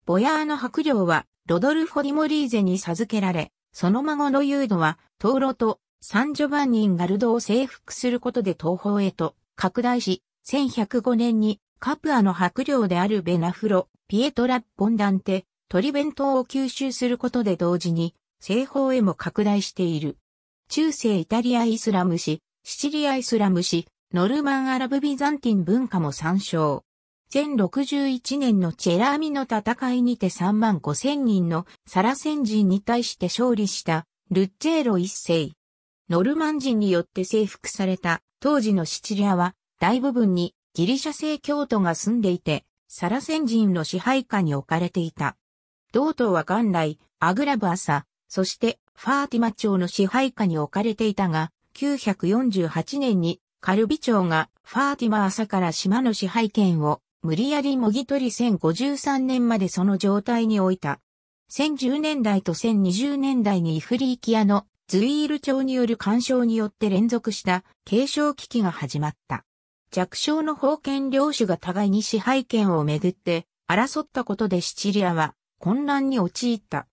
[SPEAKER 1] ボヤーノ薄領は、ロドルフォ・ディモリーゼに授けられ、その孫のユードは、東籠とサンジョバンニンガルドを征服することで東方へと拡大し、1105年にカプアの伯領であるベナフロ、ピエトラ・ボンダンテ、トリベン島を吸収することで同時に、西方へも拡大している。中世イタリアイスラム史、シチリアイスラム史、ノルマンアラブビザンティン文化も参照。1061年のチェラーミの戦いにて3万5千人のサラセン人に対して勝利したルッチェーロ一世。ノルマン人によって征服された当時のシチリアは大部分にギリシャ正教徒が住んでいてサラセン人の支配下に置かれていた。同党は元来アグラブアサ、そしてファーティマ朝の支配下に置かれていたが948年にカルビ朝がファーティマ朝から島の支配権を無理やりもぎ取り1053年までその状態に置いた。1010年代と1020年代にイフリーキアのズイール朝による干渉によって連続した継承危機が始まった。弱小の封建領主が互いに支配権をめぐって争ったことでシチリアは混乱に陥った。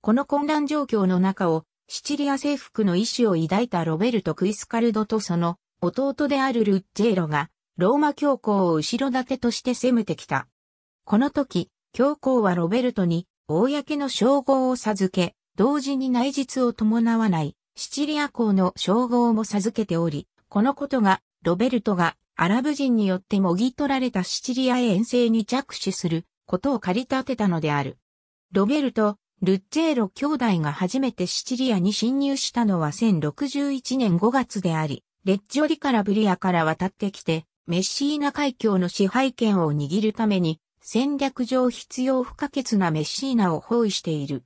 [SPEAKER 1] この混乱状況の中をシチリア征服の意志を抱いたロベルト・クイスカルドとその弟であるルッジェーロがローマ教皇を後ろ盾として攻めてきた。この時、教皇はロベルトに、公の称号を授け、同時に内実を伴わない、シチリア公の称号も授けており、このことが、ロベルトがアラブ人によってもぎ取られたシチリアへ遠征に着手することを借り立てたのである。ロベルト、ルッチェーロ兄弟が初めてシチリアに侵入したのは1061年5月であり、レッジョリからブリアから渡ってきて、メッシーナ海峡の支配権を握るために、戦略上必要不可欠なメッシーナを包囲している。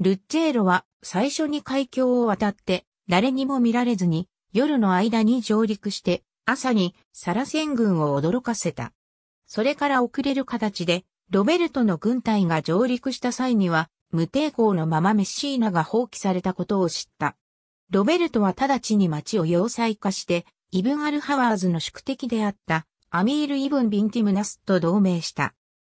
[SPEAKER 1] ルッチェーロは最初に海峡を渡って、誰にも見られずに、夜の間に上陸して、朝にサラセン軍を驚かせた。それから遅れる形で、ロベルトの軍隊が上陸した際には、無抵抗のままメッシーナが放棄されたことを知った。ロベルトは直ちに町を要塞化して、イブン・アル・ハワーズの宿敵であったアミール・イブン・ビンティムナスと同盟した。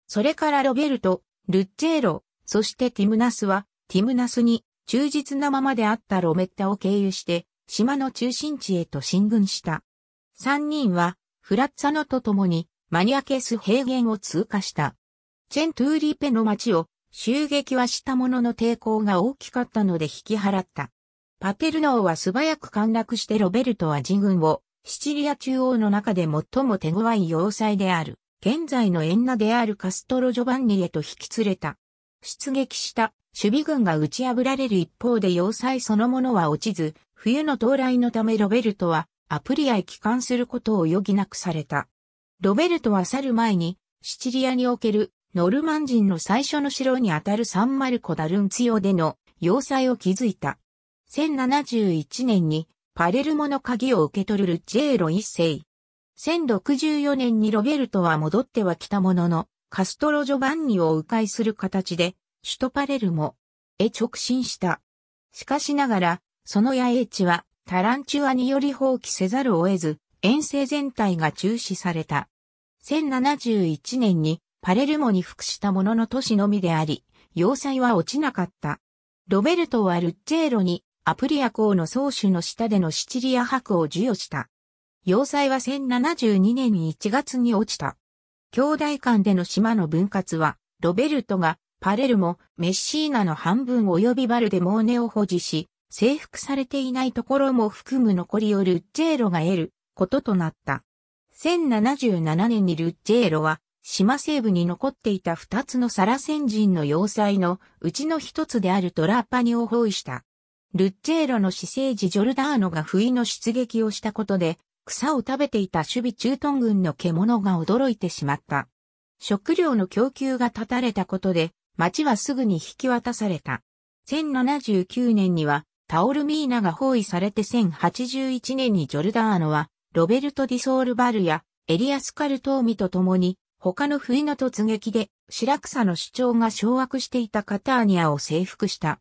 [SPEAKER 1] それからロベルト、ルッチェーロ、そしてティムナスは、ティムナスに忠実なままであったロメッタを経由して、島の中心地へと進軍した。三人は、フラッツァノと共に、マニアケス平原を通過した。チェントゥーリペの町を襲撃はしたものの抵抗が大きかったので引き払った。パテルノーは素早く陥落してロベルトは自軍をシチリア中央の中で最も手強い要塞である、現在のエンナであるカストロ・ジョバンニへと引き連れた。出撃した守備軍が打ち破られる一方で要塞そのものは落ちず、冬の到来のためロベルトはアプリアへ帰還することを余儀なくされた。ロベルトは去る前に、シチリアにおけるノルマン人の最初の城にあたるサンマルコ・ダルンツィオでの要塞を築いた。1071年にパレルモの鍵を受け取るルッジェーロ一世。1064年にロベルトは戻っては来たものの、カストロ・ジョバンニを迂回する形で、首都パレルモへ直進した。しかしながら、その野営地はタランチュアにより放棄せざるを得ず、遠征全体が中止された。1071年にパレルモに服したものの都市のみであり、要塞は落ちなかった。ロベルトはルッチェーロにアプリア公の宗主の下でのシチリア伯を授与した。要塞は1072年1月に落ちた。兄弟間での島の分割は、ロベルトがパレルもメッシーナの半分及びバルデモーネを保持し、征服されていないところも含む残りをルッジェーロが得ることとなった。1077年にルッジェーロは、島西部に残っていた二つのサラセン人の要塞のうちの一つであるトラッパニを包囲した。ルッチェーロの私生児ジョルダーノが不意の出撃をしたことで、草を食べていた守備中屯軍の獣が驚いてしまった。食料の供給が断たれたことで、町はすぐに引き渡された。1079年には、タオルミーナが包囲されて1081年にジョルダーノは、ロベルト・ディソール・バルやエリアス・カルトーミと共に、他の不意の突撃で、シラクサの主張が掌握していたカターニアを征服した。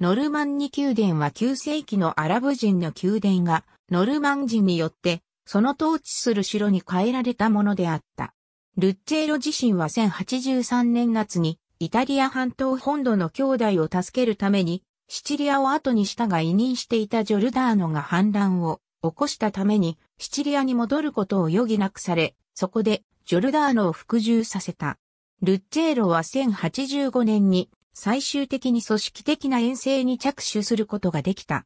[SPEAKER 1] ノルマンニ宮殿は9世紀のアラブ人の宮殿が、ノルマン人によって、その統治する城に変えられたものであった。ルッチェーロ自身は1083年夏に、イタリア半島本土の兄弟を助けるために、シチリアを後にしたが委任していたジョルダーノが反乱を起こしたために、シチリアに戻ることを余儀なくされ、そこでジョルダーノを服従させた。ルッチェーロは1085年に最終的に組織的な遠征に着手することができた。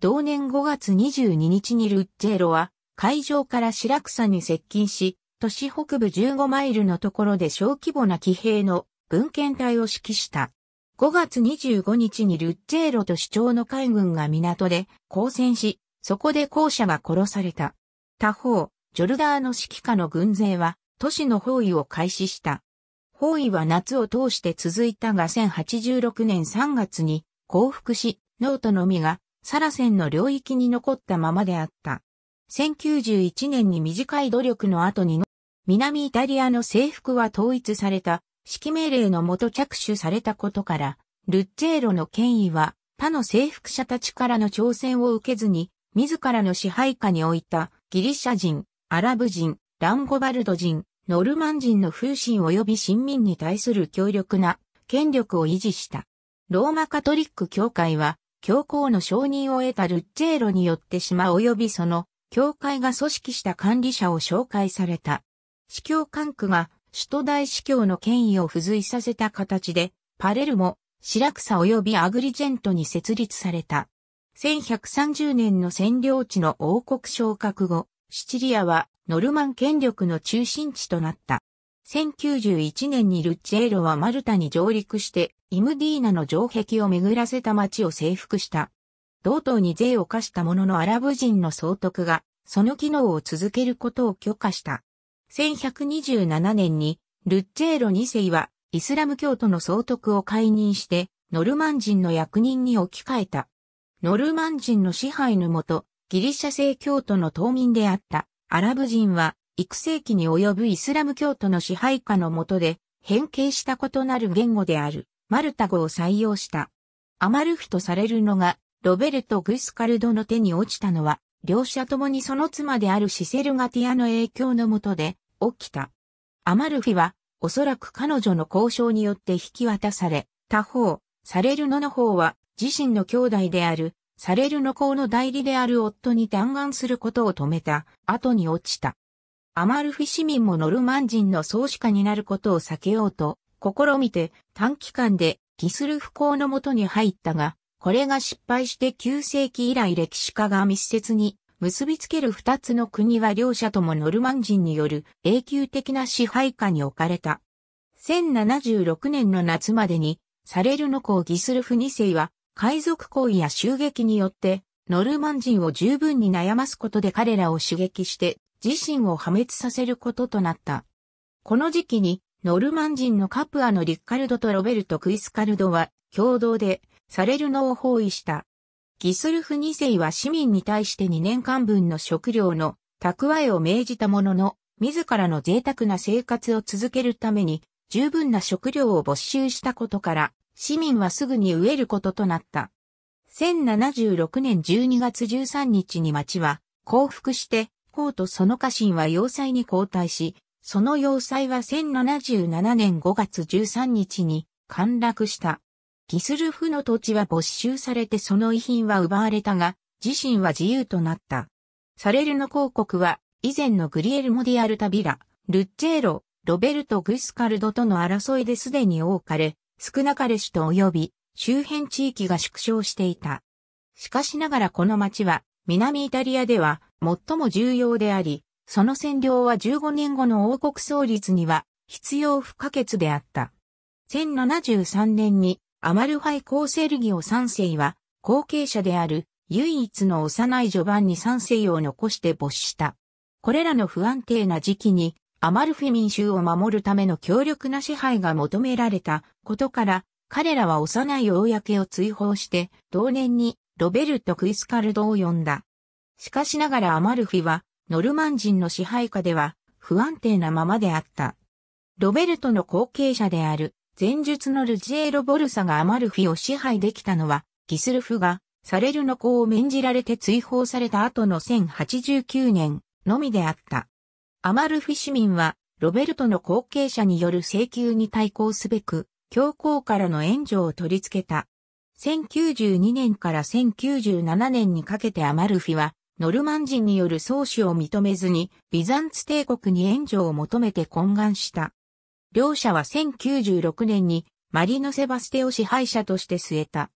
[SPEAKER 1] 同年5月22日にルッジェロは海上から白草に接近し、都市北部15マイルのところで小規模な騎兵の文献隊を指揮した。5月25日にルッジェーロと主張の海軍が港で交戦し、そこで校舎が殺された。他方、ジョルダーの指揮下の軍勢は都市の包囲を開始した。包囲は夏を通して続いたが1086年3月に降伏し、ノートのみがサラセンの領域に残ったままであった。1091年に短い努力の後に南イタリアの征服は統一された指揮命令のもと着手されたことから、ルッチェーロの権威は他の征服者たちからの挑戦を受けずに、自らの支配下に置いたギリシャ人、アラブ人、ランゴバルド人、ノルマン人の風神及び臣民に対する強力な権力を維持した。ローマカトリック教会は、教皇の承認を得たルッチェーロによって島及びその教会が組織した管理者を紹介された。司教管区が首都大司教の権威を付随させた形で、パレルも、シラクサ及びアグリジェントに設立された。1130年の占領地の王国昇格後、シチリアはノルマン権力の中心地となった。1091年にルッチェーロはマルタに上陸して、イムディーナの城壁を巡らせた町を征服した。同等に税を課したもののアラブ人の総督が、その機能を続けることを許可した。1127年に、ルッチェーロ2世は、イスラム教徒の総督を解任して、ノルマン人の役人に置き換えた。ノルマン人の支配のもと、ギリシャ正教徒の島民であったアラブ人は、育成期に及ぶイスラム教徒の支配下の下で、変形した異なる言語である、マルタ語を採用した。アマルフとされるのが、ロベルト・グスカルドの手に落ちたのは、両者ともにその妻であるシセルガティアの影響の下で、起きた。アマルフィは、おそらく彼女の交渉によって引き渡され、他方、されるのの方は、自身の兄弟である、されるの公の代理である夫に弾丸することを止めた後に落ちた。アマルフィ市民もノルマン人の創始家になることを避けようと、試みて短期間でギスル不幸のもとに入ったが、これが失敗して9世紀以来歴史家が密接に結びつける2つの国は両者ともノルマン人による永久的な支配下に置かれた。1076年の夏までに、サレルノ公ギスルフ2世は海賊行為や襲撃によって、ノルマン人を十分に悩ますことで彼らを刺激して、自身を破滅させることとなった。この時期に、ノルマン人のカプアのリッカルドとロベルト・クイスカルドは、共同で、サレルノを包囲した。ギスルフ2世は市民に対して2年間分の食料の蓄えを命じたものの、自らの贅沢な生活を続けるために、十分な食料を没収したことから、市民はすぐに飢えることとなった。1076年12月13日に町は降伏して、皇とその家臣は要塞に交代し、その要塞は1077年5月13日に陥落した。ギスルフの土地は没収されてその遺品は奪われたが、自身は自由となった。サレルの公国は、以前のグリエルモディアルタビラ、ルッチェーロ、ロベルト・グスカルドとの争いですでに多かれ、少なかれと都及び周辺地域が縮小していた。しかしながらこの町は南イタリアでは最も重要であり、その占領は15年後の王国創立には必要不可欠であった。1073年にアマルファイーセルギオ三世は後継者である唯一の幼い序盤に三世を残して没した。これらの不安定な時期にアマルフィ民衆を守るための強力な支配が求められたことから、彼らは幼い公を追放して、同年にロベルト・クイスカルドを呼んだ。しかしながらアマルフィは、ノルマン人の支配下では不安定なままであった。ロベルトの後継者である前述のルジエロ・ボルサがアマルフィを支配できたのは、ギスルフがサレルの子を免じられて追放された後の1089年のみであった。アマルフィ市民は、ロベルトの後継者による請求に対抗すべく、教皇からの援助を取り付けた。1092年から1097年にかけてアマルフィは、ノルマン人による創始を認めずに、ビザンツ帝国に援助を求めて懇願した。両者は1096年に、マリノ・セバステを支配者として据えた。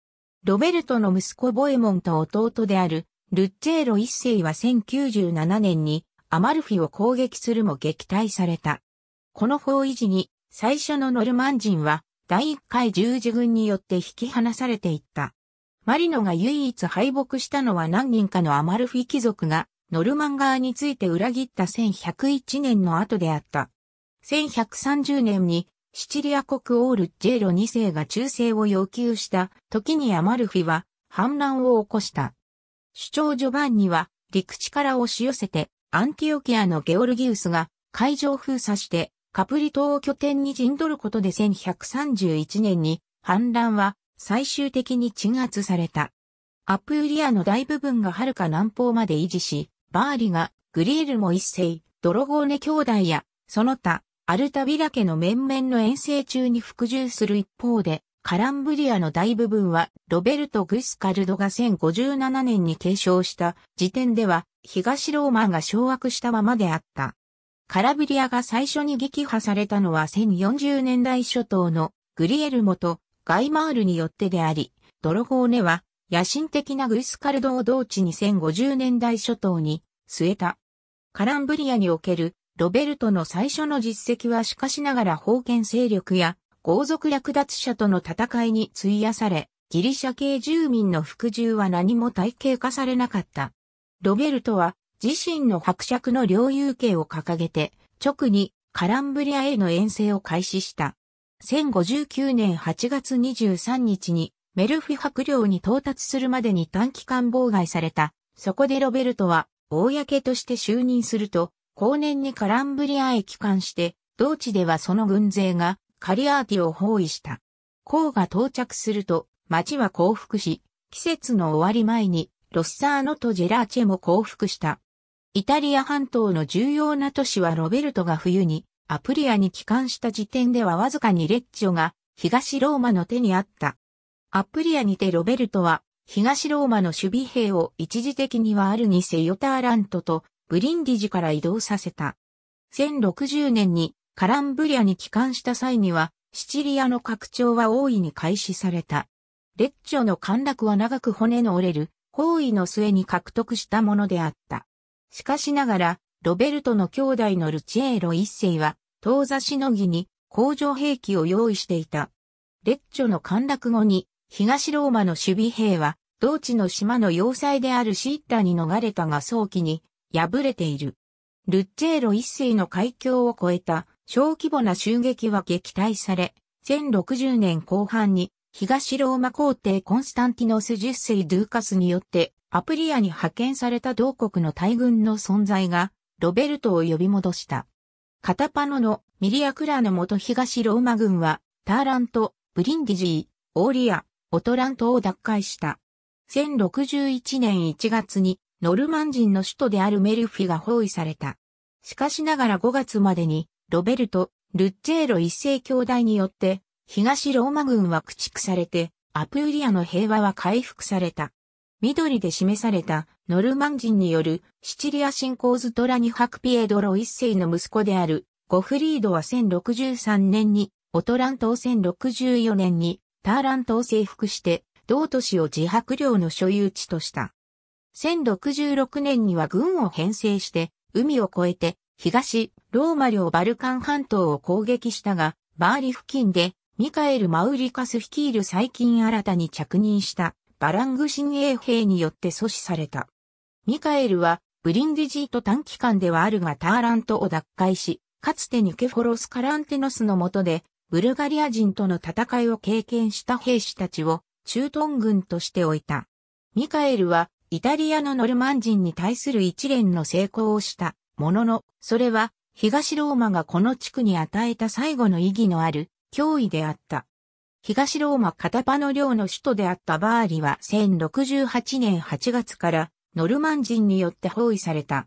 [SPEAKER 1] ロベルトの息子ボエモンと弟である、ルッチェーロ一世は1097年にアマルフィを攻撃するも撃退された。この法維時に最初のノルマン人は第1回十字軍によって引き離されていった。マリノが唯一敗北したのは何人かのアマルフィ貴族がノルマン側について裏切った1101年の後であった。1130年にシチリア国オールジェーロ2世が忠誠を要求した時にアマルフィは反乱を起こした。主張ジョバンニは陸地から押し寄せてアンティオキアのゲオルギウスが海上封鎖してカプリ島を拠点に陣取ることで1131年に反乱は最終的に鎮圧された。アプーリアの大部分が遥か南方まで維持し、バーリがグリエルも一世、ドロゴーネ兄弟や、その他、アルタビラ家の面々の遠征中に服従する一方で、カランブリアの大部分はロベルト・グスカルドが1057年に継承した時点では東ローマが掌握したままであった。カラブリアが最初に撃破されたのは1040年代初頭のグリエルモとガイマールによってであり、ドロゴーネは野心的なグスカルドを同地に1050年代初頭に据えた。カランブリアにおけるロベルトの最初の実績はしかしながら封建勢力や豪族略奪者との戦いに費やされ、ギリシャ系住民の服従は何も体系化されなかった。ロベルトは自身の伯爵の領有権を掲げて、直にカランブリアへの遠征を開始した。1059年8月23日にメルフィ伯領に到達するまでに短期間妨害された。そこでロベルトは、公として就任すると、後年にカランブリアへ帰還して、同地ではその軍勢がカリアーティを包囲した。港が到着すると、町は降伏し、季節の終わり前に、ロッサーノとジェラーチェも降伏した。イタリア半島の重要な都市はロベルトが冬に、アプリアに帰還した時点ではわずかにレッジョが、東ローマの手にあった。アプリアにてロベルトは、東ローマの守備兵を一時的にはあるにせヨターラントとブリンディジから移動させた。1060年にカランブリアに帰還した際には、シチリアの拡張は大いに開始された。列ッの陥落は長く骨の折れる、包囲の末に獲得したものであった。しかしながら、ロベルトの兄弟のルチエーロ一世は、遠座しのぎに工場兵器を用意していた。列ッの陥落後に、東ローマの守備兵は、同地の島の要塞であるシッタに逃れたが早期に、敗れている。ルッチェーロ一世の海峡を越えた小規模な襲撃は撃退され、1060年後半に東ローマ皇帝コンスタンティノス10世ドゥーカスによってアプリアに派遣された同国の大軍の存在がロベルトを呼び戻した。カタパノのミリアクラの元東ローマ軍はターラント、ブリンディジー、オーリア、オトラントを奪回した。1061年1月にノルマン人の首都であるメルフィが包囲された。しかしながら5月までにロベルト・ルッチェーロ一世兄弟によって、東ローマ軍は駆逐されて、アプーリアの平和は回復された。緑で示されたノルマン人によるシチリア侵攻ズトラニハクピエドロ一世の息子であるゴフリードは1063年にオトラントを1064年にターラントを征服して同都市を自白領の所有地とした。1066年には軍を編成して海を越えて東、ローマ領バルカン半島を攻撃したが、バーリ付近で、ミカエル・マウリカス率いる最近新たに着任したバラング新衛兵によって阻止された。ミカエルはブリンディジーと短期間ではあるがターラントを奪回し、かつてニケフォロス・カランテノスの下でブルガリア人との戦いを経験した兵士たちを中東軍としておいた。ミカエルはイタリアのノルマン人に対する一連の成功をしたものの、それは東ローマがこの地区に与えた最後の意義のある脅威であった。東ローマカタパの領の首都であったバーリは1068年8月からノルマン人によって包囲された。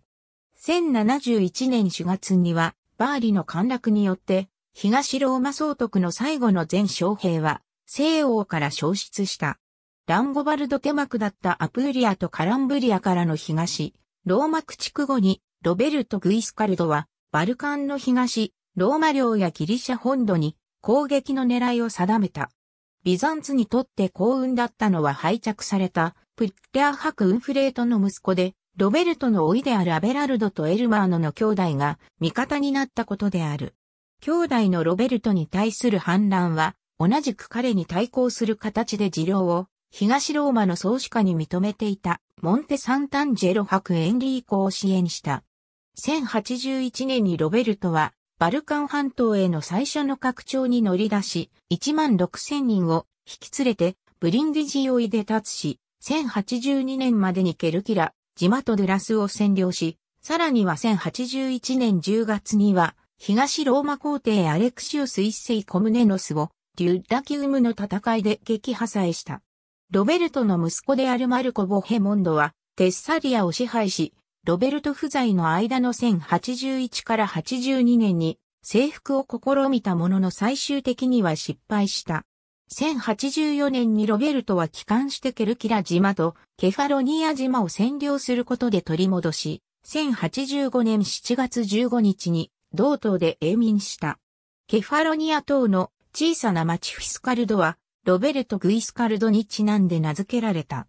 [SPEAKER 1] 1071年4月にはバーリの陥落によって東ローマ総督の最後の全将兵は西欧から消失した。ランゴバルド手幕だったアプーリアとカランブリアからの東、ローマ駆逐後にロベルト・グイスカルドは、バルカンの東、ローマ領やギリシャ本土に攻撃の狙いを定めた。ビザンツにとって幸運だったのは廃着されたプッレア博ウンフレートの息子で、ロベルトの甥であるアベラルドとエルマーノの兄弟が味方になったことである。兄弟のロベルトに対する反乱は、同じく彼に対抗する形で治療を東ローマの創始家に認めていたモンテ・サンタンジェロ博エンリーコを支援した。1081年にロベルトは、バルカン半島への最初の拡張に乗り出し、1万6000人を引き連れて、ブリンディジオイで立つし、1082年までにケルキラ、ジマトドラスを占領し、さらには1081年10月には、東ローマ皇帝アレクシウス一世コムネノスを、デュッダキウムの戦いで撃破さえした。ロベルトの息子であるマルコ・ボヘモンドは、テッサリアを支配し、ロベルト不在の間の1081から82年に征服を試みたものの最終的には失敗した。1084年にロベルトは帰還してケルキラ島とケファロニア島を占領することで取り戻し、1085年7月15日に同島で永眠した。ケファロニア島の小さな町フィスカルドはロベルト・グイスカルドにちなんで名付けられた。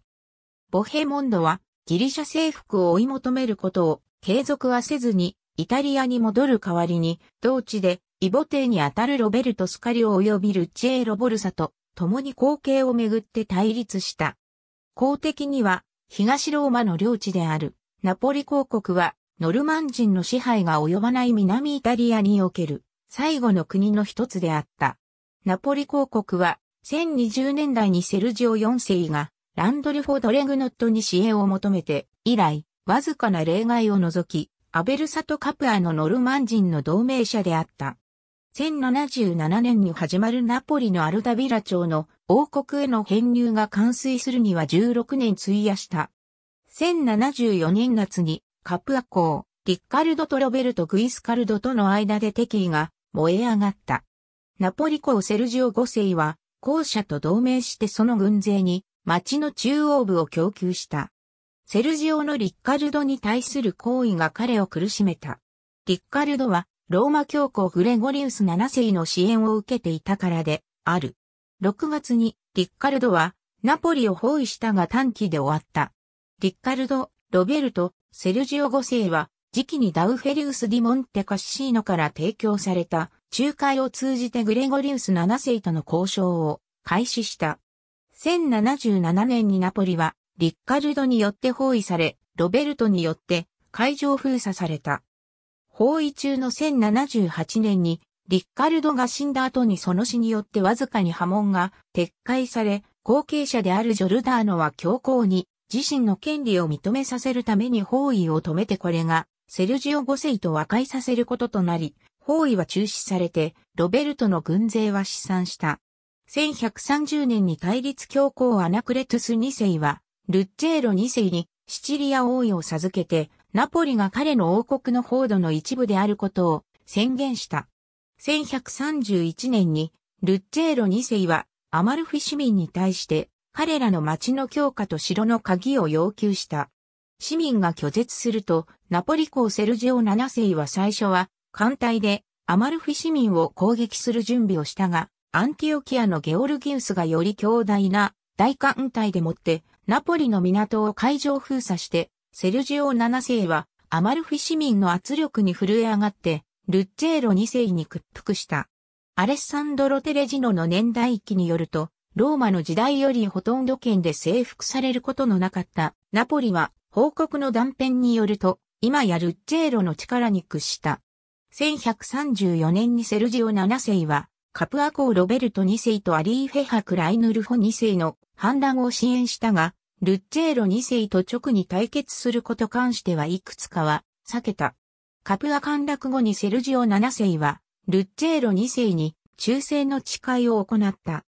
[SPEAKER 1] ボヘモンドはギリシャ征服を追い求めることを継続はせずに、イタリアに戻る代わりに、同地で、イボ帝にあたるロベルト・スカリオ及びルチェーロ・ボルサと、共に後継をめぐって対立した。公的には、東ローマの領地である、ナポリ公国は、ノルマン人の支配が及ばない南イタリアにおける、最後の国の一つであった。ナポリ公国は、1020年代にセルジオ4世がランドルフォド・レグノットに支援を求めて、以来、わずかな例外を除き、アベルサとカプアのノルマン人の同盟者であった。1077年に始まるナポリのアルダビラ朝の王国への編入が完遂するには16年費やした。1074年夏にカプア公、リッカルドとロベルト・グイスカルドとの間で敵意が燃え上がった。ナポリ公セルジオ5世は、後者と同盟してその軍勢に町の中央部を供給した。セルジオのリッカルドに対する行為が彼を苦しめた。リッカルドは、ローマ教皇グレゴリウス7世の支援を受けていたからで、ある。6月に、リッカルドは、ナポリを包囲したが短期で終わった。リッカルド、ロベルト、セルジオ5世は、時期にダウフェリウス・ディモンテ・カッシーノから提供された、仲介を通じてグレゴリウス7世との交渉を開始した。1077年にナポリは、リッカルドによって包囲され、ロベルトによって海上封鎖された。包囲中の1078年に、リッカルドが死んだ後にその死によってわずかに波紋が撤回され、後継者であるジョルダーノは強行に自身の権利を認めさせるために包囲を止めてこれがセルジオ5世と和解させることとなり、包囲は中止されてロベルトの軍勢は死産した。1130年に対立教皇アナクレトゥス2世は、ルッチェーロ2世にシチリア王位を授けて、ナポリが彼の王国の報道の一部であることを宣言した。1131年に、ルッチェーロ2世は、アマルフィ市民に対して、彼らの町の強化と城の鍵を要求した。市民が拒絶すると、ナポリ公セルジオ7世は最初は、艦隊で、アマルフィ市民を攻撃する準備をしたが、アンティオキアのゲオルギウスがより強大な大艦隊でもってナポリの港を海上封鎖して、セルジオ7世はアマルフィ市民の圧力に震え上がって、ルッチェーロ2世に屈服した。アレッサンドロ・テレジノの年代記によると、ローマの時代よりほとんど県で征服されることのなかったナポリは報告の断片によると、今やルッチェーロの力に屈した。1134年にセルジオ7世はカプアー・ロベルト2世とアリーフェハク・ライヌルホ2世の反乱を支援したが、ルッチェーロ2世と直に対決すること関してはいくつかは避けた。カプア陥落後にセルジオ7世は、ルッチェーロ2世に忠誠の誓いを行った。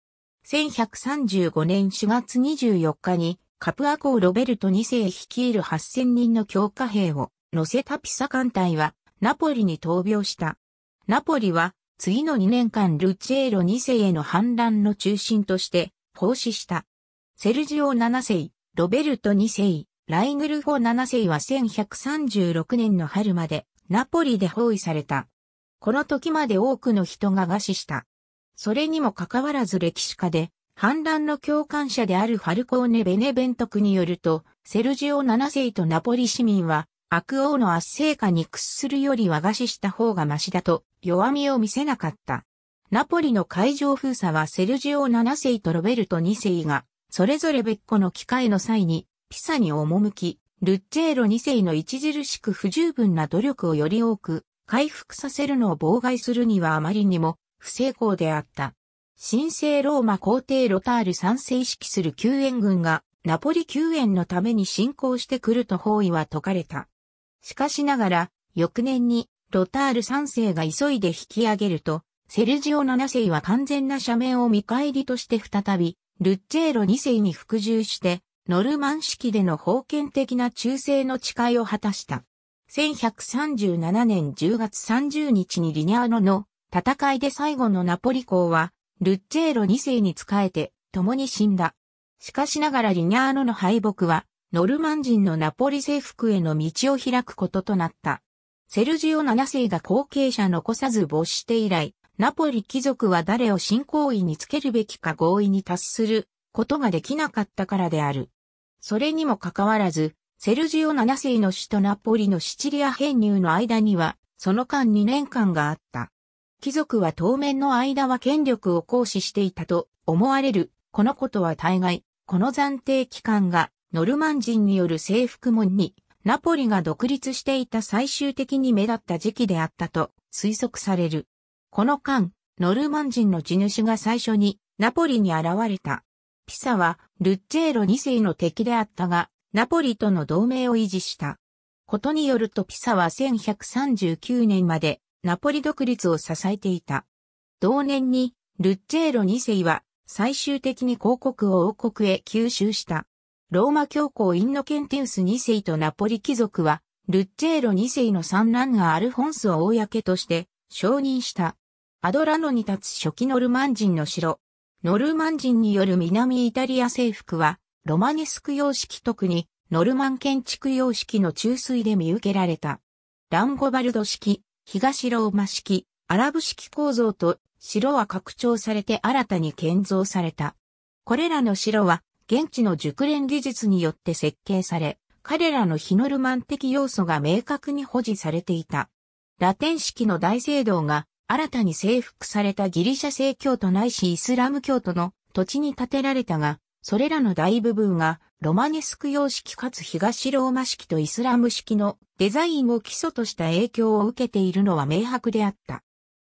[SPEAKER 1] 1135年4月24日に、カプアー・ロベルト2世率いる8000人の強化兵を乗せたピサ艦隊はナポリに闘病した。ナポリは次の2年間ルチエーロ2世への反乱の中心として奉仕した。セルジオ7世、ロベルト2世、ライグルフォ7世は1136年の春までナポリで包囲された。この時まで多くの人が餓死した。それにもかかわらず歴史家で反乱の共感者であるファルコーネ・ベネベントクによると、セルジオ7世とナポリ市民は、悪王の圧政下に屈するより和菓子した方がマシだと弱みを見せなかった。ナポリの海上封鎖はセルジオ7世とロベルト2世が、それぞれ別個の機会の際に、ピサに赴き、ルッチェーロ2世の著しく不十分な努力をより多く、回復させるのを妨害するにはあまりにも不成功であった。神聖ローマ皇帝ロタール3世指揮する救援軍がナポリ救援のために進行してくると包囲は解かれた。しかしながら、翌年にロタール3世が急いで引き上げると、セルジオ7世は完全な斜面を見返りとして再び、ルッチェーロ2世に服従して、ノルマン式での封建的な忠誠の誓いを果たした。1137年10月30日にリニャーノの戦いで最後のナポリ公は、ルッチェーロ2世に仕えて、共に死んだ。しかしながらリニャーノの敗北は、ノルマン人のナポリ征服への道を開くこととなった。セルジオ7世が後継者残さず没して以来、ナポリ貴族は誰を信仰為につけるべきか合意に達することができなかったからである。それにもかかわらず、セルジオ7世の死とナポリのシチリア編入の間には、その間2年間があった。貴族は当面の間は権力を行使していたと思われる。このことは大概、この暫定期間がノルマン人による征服門にナポリが独立していた最終的に目立った時期であったと推測される。この間、ノルマン人の地主が最初にナポリに現れた。ピサはルッチェーロ2世の敵であったが、ナポリとの同盟を維持した。ことによるとピサは1139年までナポリ独立を支えていた。同年にルッチェーロ2世は最終的に広告を王国へ吸収した。ローマ教皇インノケンティウス2世とナポリ貴族は、ルッチェーロ2世の三男がアルフォンスを公として承認した。アドラノに立つ初期ノルマン人の城。ノルマン人による南イタリア征服は、ロマネスク様式特にノルマン建築様式の中水で見受けられた。ランゴバルド式、東ローマ式、アラブ式構造と城は拡張されて新たに建造された。これらの城は現地の熟練技術によって設計され、彼らのヒノルマン的要素が明確に保持されていた。ラテン式の大聖堂が新たに征服されたギリシャ正教徒ないしイスラム教徒の土地に建てられたが、それらの大部分がロマネスク様式かつ東ローマ式とイスラム式のデザインを基礎とした影響を受けているのは明白であった。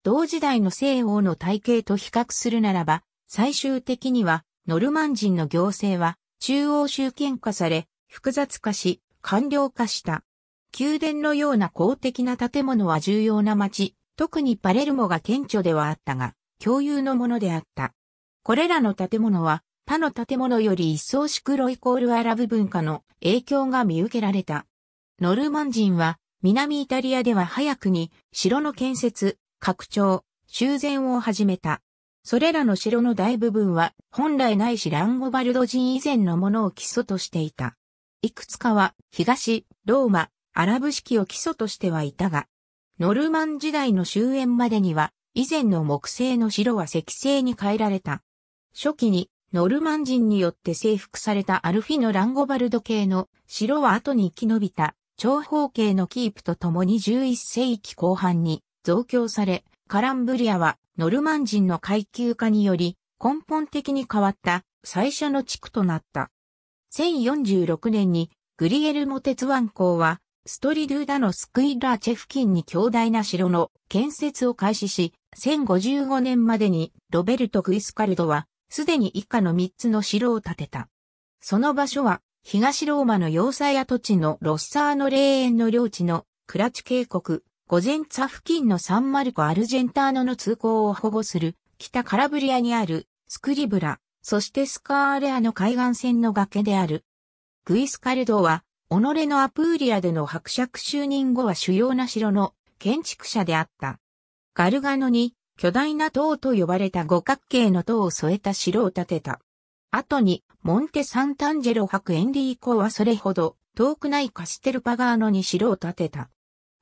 [SPEAKER 1] 同時代の西欧の体系と比較するならば、最終的にはノルマン人の行政は中央集権化され、複雑化し、官僚化した。宮殿のような公的な建物は重要な町、特にパレルモが顕著ではあったが、共有のものであった。これらの建物は、他の建物より一層シクロイコールアラブ文化の影響が見受けられた。ノルマン人は、南イタリアでは早くに城の建設、拡張、修繕を始めた。それらの城の大部分は本来ないしランゴバルド人以前のものを基礎としていた。いくつかは東、ローマ、アラブ式を基礎としてはいたが、ノルマン時代の終焉までには以前の木製の城は石製に変えられた。初期にノルマン人によって征服されたアルフィのランゴバルド系の城は後に生き延びた長方形のキープと共に11世紀後半に増強され、カランブリアはノルマン人の階級化により根本的に変わった最初の地区となった。1046年にグリエルモ鉄腕公はストリドゥダのスクイラーチェ付近に強大な城の建設を開始し、1055年までにロベルト・グイスカルドはすでに以下の3つの城を建てた。その場所は東ローマの要塞跡地のロッサーの霊園の領地のクラチ渓谷、午前茶付近のサンマルコ・アルジェンターノの通行を保護する北カラブリアにあるスクリブラ、そしてスカーレアの海岸線の崖である。グイスカルドは、己のアプーリアでの伯爵就任後は主要な城の建築者であった。ガルガノに巨大な塔と呼ばれた五角形の塔を添えた城を建てた。後にモンテ・サンタンジェロ博エンリーコはそれほど遠くないカステルパガーノに城を建てた。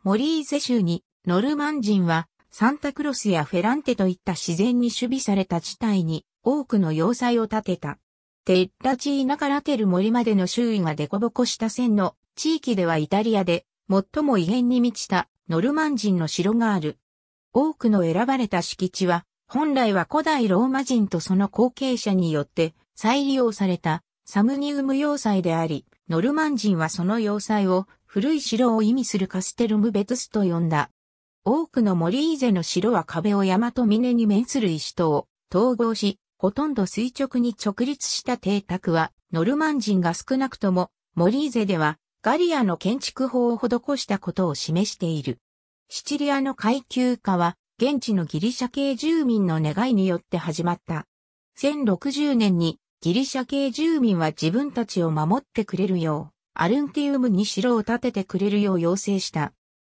[SPEAKER 1] モリーゼ州にノルマン人はサンタクロスやフェランテといった自然に守備された地帯に多くの要塞を建てた。テッラチーナからテル森までの周囲がデコボコした線の地域ではイタリアで最も威厳に満ちたノルマン人の城がある。多くの選ばれた敷地は本来は古代ローマ人とその後継者によって再利用されたサムニウム要塞であり、ノルマン人はその要塞を古い城を意味するカステルムベトスと呼んだ。多くのモリーゼの城は壁を山と峰に面する石とを統合し、ほとんど垂直に直立した邸宅は、ノルマン人が少なくとも、モリーゼでは、ガリアの建築法を施したことを示している。シチリアの階級化は、現地のギリシャ系住民の願いによって始まった。1060年にギリシャ系住民は自分たちを守ってくれるよう。アルンティウムに城を建ててくれるよう要請した。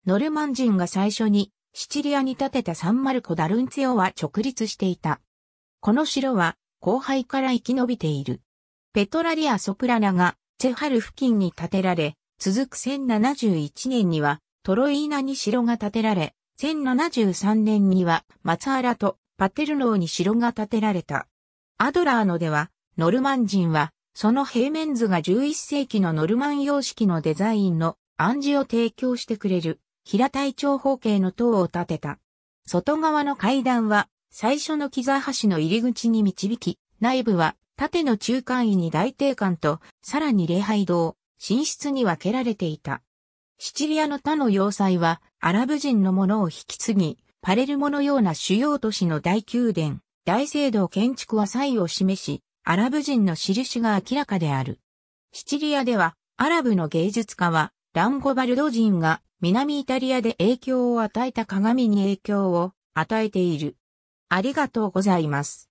[SPEAKER 1] ノルマン人が最初にシチリアに建てたサンマルコ・ダルンツィオは直立していた。この城は後輩から生き延びている。ペトラリア・ソプラナがチェハル付近に建てられ、続く1071年にはトロイーナに城が建てられ、1073年にはマツアラとパテルノーに城が建てられた。アドラーノでは、ノルマン人はその平面図が11世紀のノルマン様式のデザインの暗示を提供してくれる平体長方形の塔を建てた。外側の階段は最初の木座橋の入り口に導き、内部は縦の中間位に大帝館とさらに礼拝堂、寝室に分けられていた。シチリアの他の要塞はアラブ人のものを引き継ぎ、パレルモのような主要都市の大宮殿、大聖堂建築は差異を示し、アラブ人の印が明らかである。シチリアでは、アラブの芸術家は、ランゴバルド人が南イタリアで影響を与えた鏡に影響を与えている。ありがとうございます。